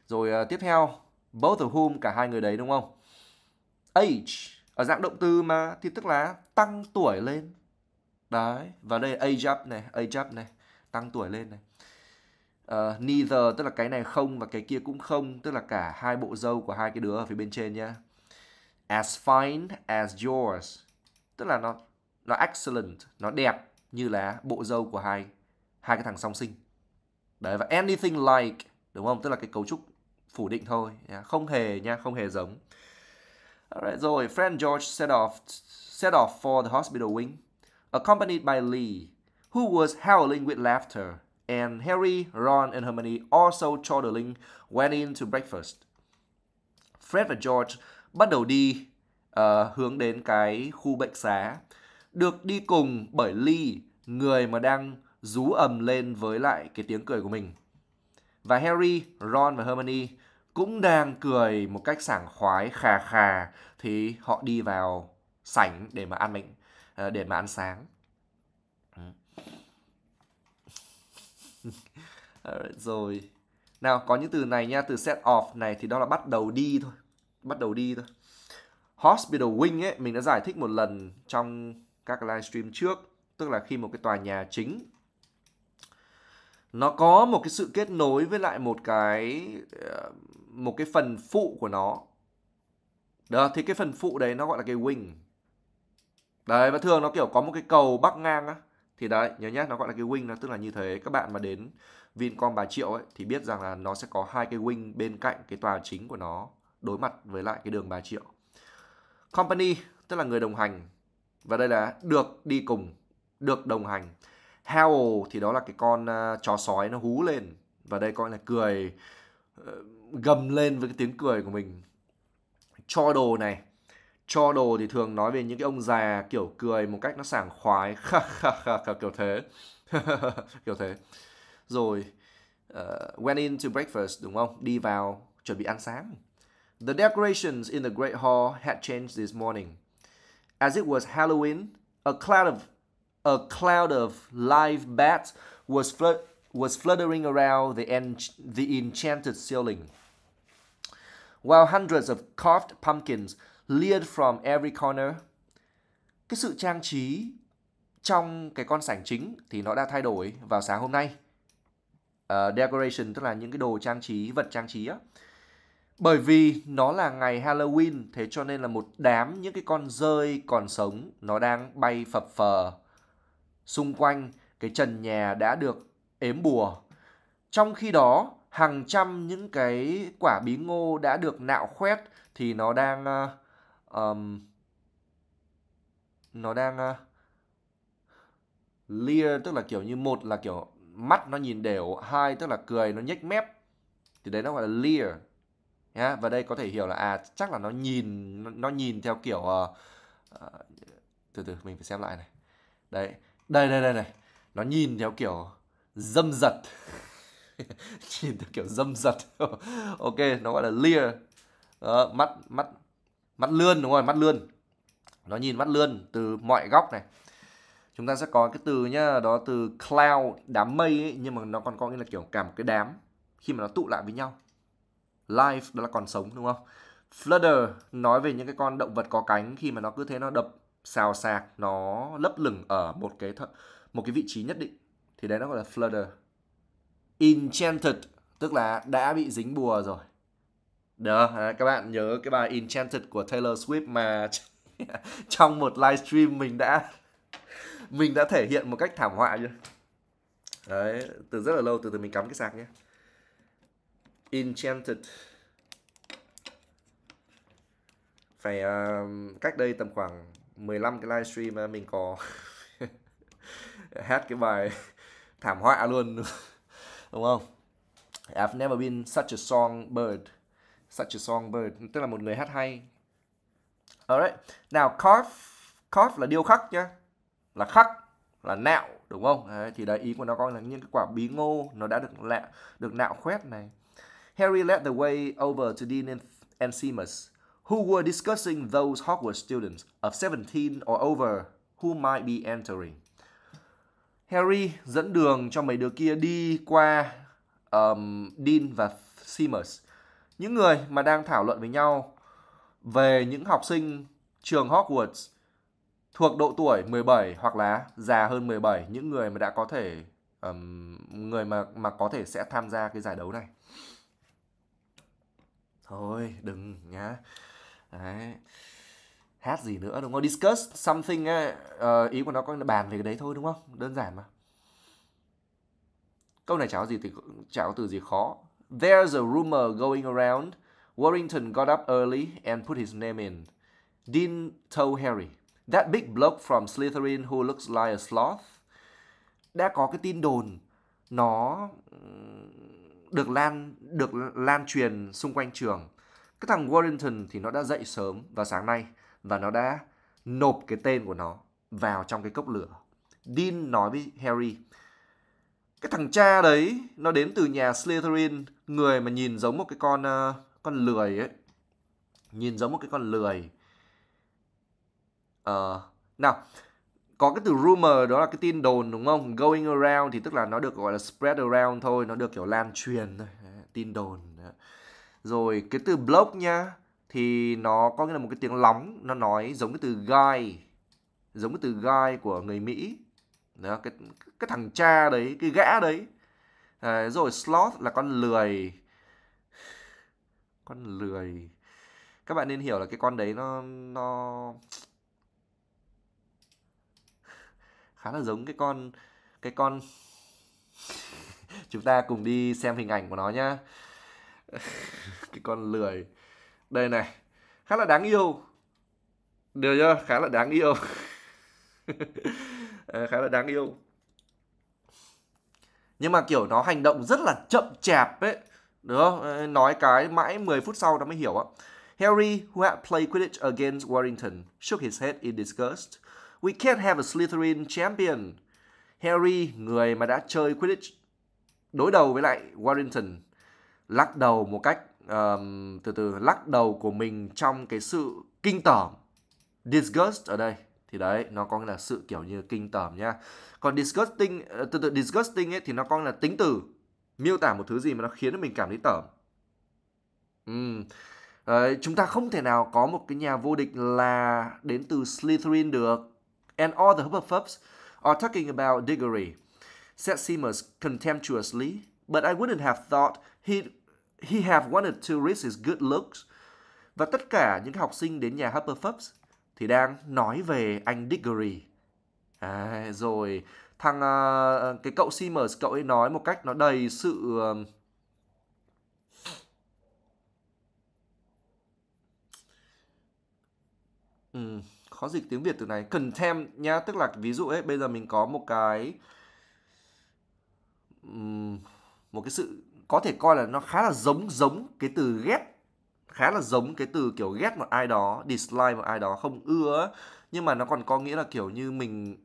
rồi uh, tiếp theo both of whom cả hai người đấy đúng không age ở dạng động từ mà thì tức là tăng tuổi lên đấy và đây age up này age up này tăng tuổi lên này uh, neither tức là cái này không và cái kia cũng không tức là cả hai bộ dâu của hai cái đứa ở phía bên trên nhá as fine as yours tức là nó nó excellent nó đẹp như là bộ dâu của hai hai cái thằng song sinh đấy và anything like đúng không tức là cái cấu trúc phủ định thôi không hề nha không hề giống Alright, rồi, friend George set off, set off for the hospital wing, accompanied by Lee, who was howling with laughter, and Harry, Ron, and Hermione also chortling went in to breakfast. Fred và George bắt đầu đi uh, hướng đến cái khu bệnh xá, được đi cùng bởi Lee, người mà đang rú ầm lên với lại cái tiếng cười của mình. Và Harry, Ron và Hermione cũng đang cười một cách sảng khoái khà khà thì họ đi vào sảnh để mà ăn mịn ờ, để mà ăn sáng rồi nào có những từ này nha từ set off này thì đó là bắt đầu đi thôi bắt đầu đi thôi hospital wing ấy mình đã giải thích một lần trong các livestream trước tức là khi một cái tòa nhà chính nó có một cái sự kết nối với lại một cái ờ, một cái phần phụ của nó đó thì cái phần phụ đấy nó gọi là cái wing đấy và thường nó kiểu có một cái cầu bắc ngang á thì đấy nhớ nhá nó gọi là cái wing nó tức là như thế các bạn mà đến Vincom bà triệu ấy thì biết rằng là nó sẽ có hai cái wing bên cạnh cái tòa chính của nó đối mặt với lại cái đường bà triệu company tức là người đồng hành và đây là được đi cùng được đồng hành howl thì đó là cái con à, chó sói nó hú lên và đây coi là cười ờ, gầm lên với cái tiếng cười của mình cho đồ này cho đồ thì thường nói về những cái ông già kiểu cười một cách nó sảng khoái kiểu thế kiểu thế rồi uh, went in to breakfast đúng không đi vào chuẩn bị ăn sáng the decorations in the great hall had changed this morning as it was halloween a cloud of a cloud of live bats was, flut was fluttering around the, en the enchanted ceiling, while hundreds of carved pumpkins leered from every corner. Cái sự trang trí trong cái con sảnh chính thì nó đã thay đổi vào sáng hôm nay. Uh, decoration tức là những cái đồ trang trí, vật trang trí á. Bởi vì nó là ngày Halloween, thế cho nên là một đám những cái con rơi còn sống nó đang bay phập phờ Xung quanh, cái trần nhà đã được ếm bùa. Trong khi đó, hàng trăm những cái quả bí ngô đã được nạo khoét thì nó đang uh, um, nó đang uh, leer tức là kiểu như một là kiểu mắt nó nhìn đều, hai tức là cười nó nhếch mép. Thì đấy nó gọi là leer. Yeah, và đây có thể hiểu là à chắc là nó nhìn nó, nó nhìn theo kiểu uh, uh, từ từ mình phải xem lại này. Đấy, đây đây đây này nó nhìn theo kiểu dâm giật nhìn theo kiểu dâm giật ok nó gọi là leer Đó, mắt mắt mắt lươn đúng rồi mắt lươn nó nhìn mắt lươn từ mọi góc này chúng ta sẽ có cái từ nhá đó từ cloud đám mây ấy, nhưng mà nó còn có nghĩa là kiểu cả một cái đám khi mà nó tụ lại với nhau life đó là còn sống đúng không flutter nói về những cái con động vật có cánh khi mà nó cứ thế nó đập xào xạc nó lấp lửng ở một cái th- một cái vị trí nhất định thì đấy nó gọi là flutter enchanted tức là đã bị dính bùa rồi được à, các bạn nhớ cái bài enchanted của Taylor Swift mà trong một livestream mình đã mình đã thể hiện một cách thảm họa chưa đấy từ rất là lâu từ từ mình cắm cái sạc nhé enchanted phải uh, cách đây tầm khoảng 15 cái livestream mình có hát cái bài thảm họa luôn đúng không I've never been such a songbird such a songbird tức là một người hát hay alright nào carve carve là điêu khắc nhá là khắc là nạo đúng không đấy, thì đấy ý của nó coi là những cái quả bí ngô nó đã được lạ được nạo khoét này Harry led the way over to Dean and, and Seamus who were discussing those Hogwarts students of 17 or over who might be entering. Harry dẫn đường cho mấy đứa kia đi qua um, Dean và Seamus. Những người mà đang thảo luận với nhau về những học sinh trường Hogwarts thuộc độ tuổi 17 hoặc là già hơn 17, những người mà đã có thể um, người mà mà có thể sẽ tham gia cái giải đấu này. Thôi đừng nhá đấy hát gì nữa đúng không discuss something ấy, uh, ý của nó có bàn về cái đấy thôi đúng không đơn giản mà câu này chả gì thì chả từ gì khó there's a rumor going around Warrington got up early and put his name in Dean told Harry that big bloke from Slytherin who looks like a sloth đã có cái tin đồn nó ừ, được lan được lan truyền xung quanh trường cái thằng Warrington thì nó đã dậy sớm vào sáng nay và nó đã nộp cái tên của nó vào trong cái cốc lửa. Dean nói với Harry, cái thằng cha đấy nó đến từ nhà Slytherin, người mà nhìn giống một cái con uh, con lười ấy, nhìn giống một cái con lười. Uh, nào, có cái từ rumor đó là cái tin đồn đúng không? Going around thì tức là nó được gọi là spread around thôi, nó được kiểu lan truyền thôi, tin đồn rồi cái từ block nha thì nó có nghĩa là một cái tiếng lóng nó nói giống cái từ guy giống cái từ guy của người mỹ đó, cái cái thằng cha đấy cái gã đấy à, rồi sloth là con lười con lười các bạn nên hiểu là cái con đấy nó nó khá là giống cái con cái con chúng ta cùng đi xem hình ảnh của nó nhá cái con lười đây này khá là đáng yêu được chưa khá là đáng yêu à, khá là đáng yêu nhưng mà kiểu nó hành động rất là chậm chạp ấy đúng không ờ, nói cái mãi 10 phút sau nó mới hiểu á Harry, who had played Quidditch against Warrington, shook his head in disgust. We can't have a Slytherin champion. Harry, người mà đã chơi Quidditch đối đầu với lại Warrington, lắc đầu một cách um, từ từ lắc đầu của mình trong cái sự kinh tởm disgust ở đây thì đấy nó có nghĩa là sự kiểu như kinh tởm nhá còn disgusting ờ, từ từ disgusting ấy thì nó có nghĩa là tính từ miêu tả một thứ gì mà nó khiến mình cảm thấy tởm ừ. Đấy, chúng ta không thể nào có một cái nhà vô địch là đến từ Slytherin được and all the Hufflepuffs are talking about Diggory said Seamus contemptuously but I wouldn't have thought he He have wanted to risk his good looks. Và tất cả những học sinh đến nhà Hufflepuff thì đang nói về anh Diggory. À, rồi thằng uh, cái cậu Simmers cậu ấy nói một cách nó đầy sự uh, Ừ, khó dịch tiếng Việt từ này contempt nha tức là ví dụ ấy bây giờ mình có một cái một cái sự có thể coi là nó khá là giống giống cái từ ghét khá là giống cái từ kiểu ghét một ai đó dislike một ai đó không ưa nhưng mà nó còn có nghĩa là kiểu như mình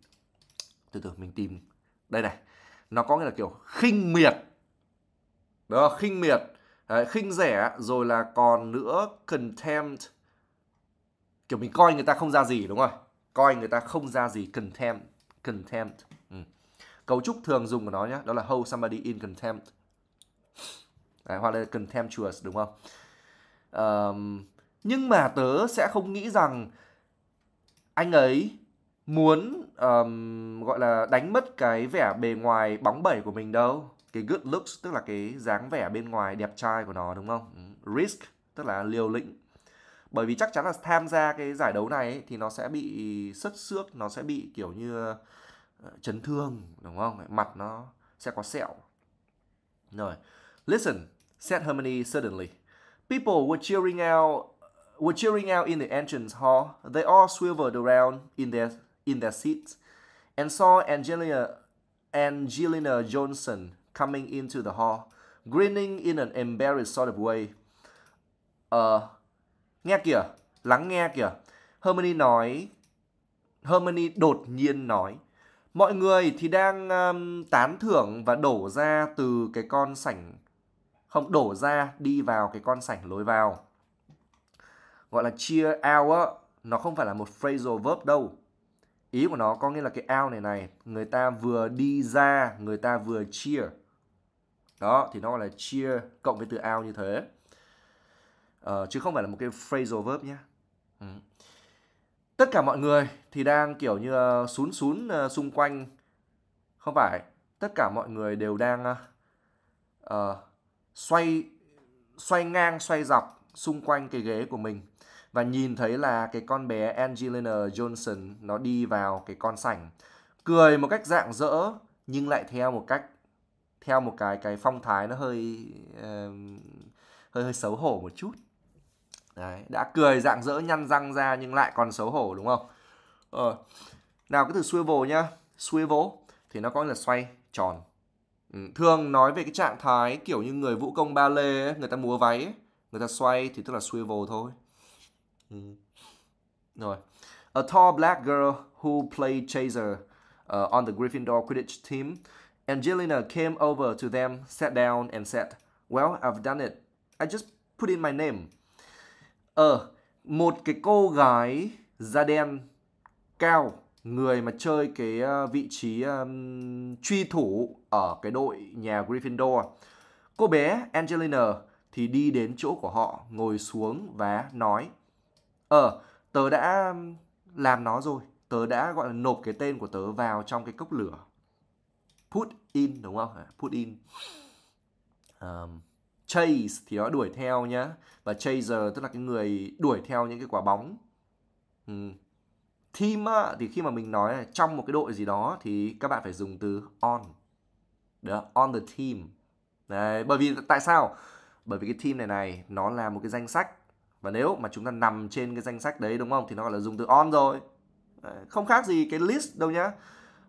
từ từ mình tìm đây này nó có nghĩa là kiểu khinh miệt đó khinh miệt Đấy, khinh rẻ rồi là còn nữa contempt kiểu mình coi người ta không ra gì đúng không coi người ta không ra gì contempt contempt ừ. cấu trúc thường dùng của nó nhé đó là hold somebody in contempt Đấy, hoặc là contemptuous đúng không? Um, nhưng mà tớ sẽ không nghĩ rằng anh ấy muốn um, gọi là đánh mất cái vẻ bề ngoài bóng bẩy của mình đâu cái good looks tức là cái dáng vẻ bên ngoài đẹp trai của nó đúng không risk tức là liều lĩnh bởi vì chắc chắn là tham gia cái giải đấu này ấy, thì nó sẽ bị sất xước nó sẽ bị kiểu như ờ, chấn thương đúng không mặt nó sẽ có sẹo rồi listen said Hermione suddenly. People were cheering out were cheering out in the entrance hall. They all swiveled around in their in their seats and saw Angelina Angelina Johnson coming into the hall, grinning in an embarrassed sort of way. uh, nghe kìa, lắng nghe kìa. Hermione nói, Hermione đột nhiên nói, mọi người thì đang um, tán thưởng và đổ ra từ cái con sảnh không đổ ra đi vào cái con sảnh lối vào gọi là cheer out á nó không phải là một phrasal verb đâu ý của nó có nghĩa là cái out này này người ta vừa đi ra người ta vừa cheer đó thì nó gọi là cheer cộng với từ out như thế ờ, chứ không phải là một cái phrasal verb nhé ừ. tất cả mọi người thì đang kiểu như uh, sún sún ờ, xung quanh không phải tất cả mọi người đều đang uh, xoay xoay ngang xoay dọc xung quanh cái ghế của mình và nhìn thấy là cái con bé Angelina Johnson nó đi vào cái con sảnh cười một cách dạng dỡ nhưng lại theo một cách theo một cái cái phong thái nó hơi uh, hơi hơi xấu hổ một chút Đấy, đã cười dạng dỡ nhăn răng ra nhưng lại còn xấu hổ đúng không ờ. nào cái từ swivel nhá swivel thì nó có nghĩa là xoay tròn Ừ, thường nói về cái trạng thái kiểu như người vũ công ba lê ấy, người ta múa váy ấy, người ta xoay thì tức là swivel thôi ừ. rồi a tall black girl who played chaser uh, on the Gryffindor Quidditch team Angelina came over to them sat down and said well I've done it I just put in my name ờ uh, một cái cô gái da đen cao người mà chơi cái ờ, vị trí um, truy thủ ở cái đội nhà Gryffindor. Cô bé Angelina thì đi đến chỗ của họ, ngồi xuống và nói: "Ờ, tớ đã làm nó rồi, tớ đã gọi là nộp cái tên của tớ vào trong cái cốc lửa." Put in đúng không? À, put in. Um, chase thì nó đuổi theo nhá và chaser tức là cái người đuổi theo những cái quả bóng. Ừ. Um team á, thì khi mà mình nói trong một cái đội gì đó thì các bạn phải dùng từ on đó on the team đấy bởi vì tại sao bởi vì cái team này này nó là một cái danh sách và nếu mà chúng ta nằm trên cái danh sách đấy đúng không thì nó gọi là dùng từ on rồi không khác gì cái list đâu nhá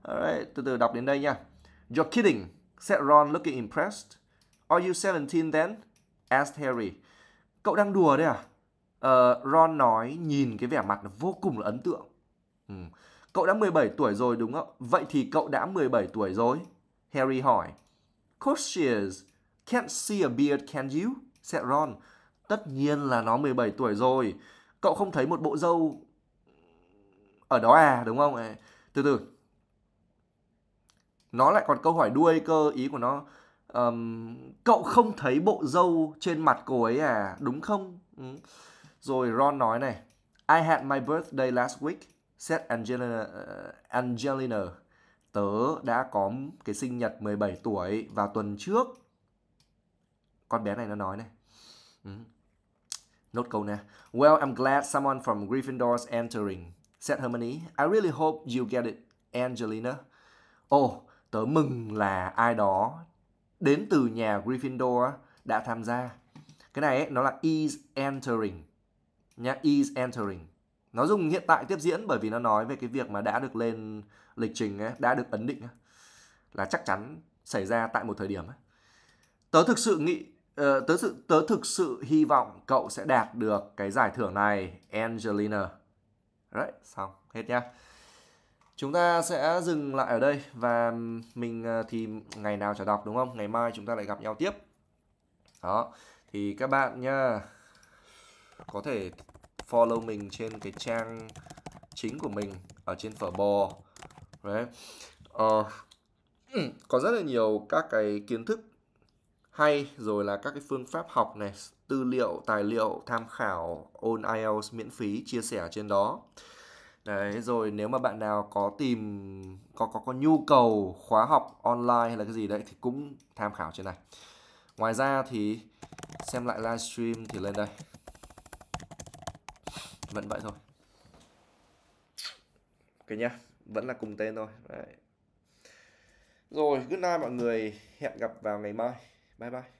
Alright, từ từ đọc đến đây nha you're kidding said Ron looking impressed are you 17 then asked Harry cậu đang đùa đấy à uh, Ron nói nhìn cái vẻ mặt nó vô cùng là ấn tượng Ừ. Cậu đã 17 tuổi rồi đúng không? Vậy thì cậu đã 17 tuổi rồi. Harry hỏi. Cautious, can't see a beard can you? Sẽ Ron. Tất nhiên là nó 17 tuổi rồi. Cậu không thấy một bộ dâu ở đó à, đúng không? À, từ từ. Nó lại còn câu hỏi đuôi cơ, ý của nó um, cậu không thấy bộ dâu trên mặt cô ấy à, đúng không? Ừ. Rồi Ron nói này, I had my birthday last week. Seth Angelina, ờ, Angelina tớ đã có cái sinh nhật 17 tuổi vào tuần trước con bé này nó nói này ừ. nốt câu nè well I'm glad someone from Gryffindor's entering Seth Hermione I really hope you get it Angelina oh tớ mừng là ai đó đến từ nhà Gryffindor đã tham gia cái này ấy, nó là is entering nhá is entering nó dùng hiện tại tiếp diễn bởi vì nó nói về cái việc mà đã được lên lịch trình ấy, đã được ấn định ấy, là chắc chắn xảy ra tại một thời điểm ấy. tớ thực sự nghĩ ờ, tớ sự tớ thực sự hy vọng cậu sẽ đạt được cái giải thưởng này Angelina đấy xong hết nhá chúng ta sẽ dừng lại ở đây và mình ờ, thì ngày nào chả đọc đúng không ngày mai chúng ta lại gặp nhau tiếp đó thì các bạn nhá có thể follow mình trên cái trang chính của mình ở trên phở bò đấy uh, có rất là nhiều các cái kiến thức hay rồi là các cái phương pháp học này tư liệu tài liệu tham khảo ôn IELTS miễn phí chia sẻ trên đó đấy rồi nếu mà bạn nào có tìm có có có nhu cầu khóa học online hay là cái gì đấy thì cũng tham khảo trên này ngoài ra thì xem lại livestream thì lên đây vẫn vậy thôi ok nhá vẫn là cùng tên thôi Đấy. rồi good night mọi người hẹn gặp vào ngày mai bye bye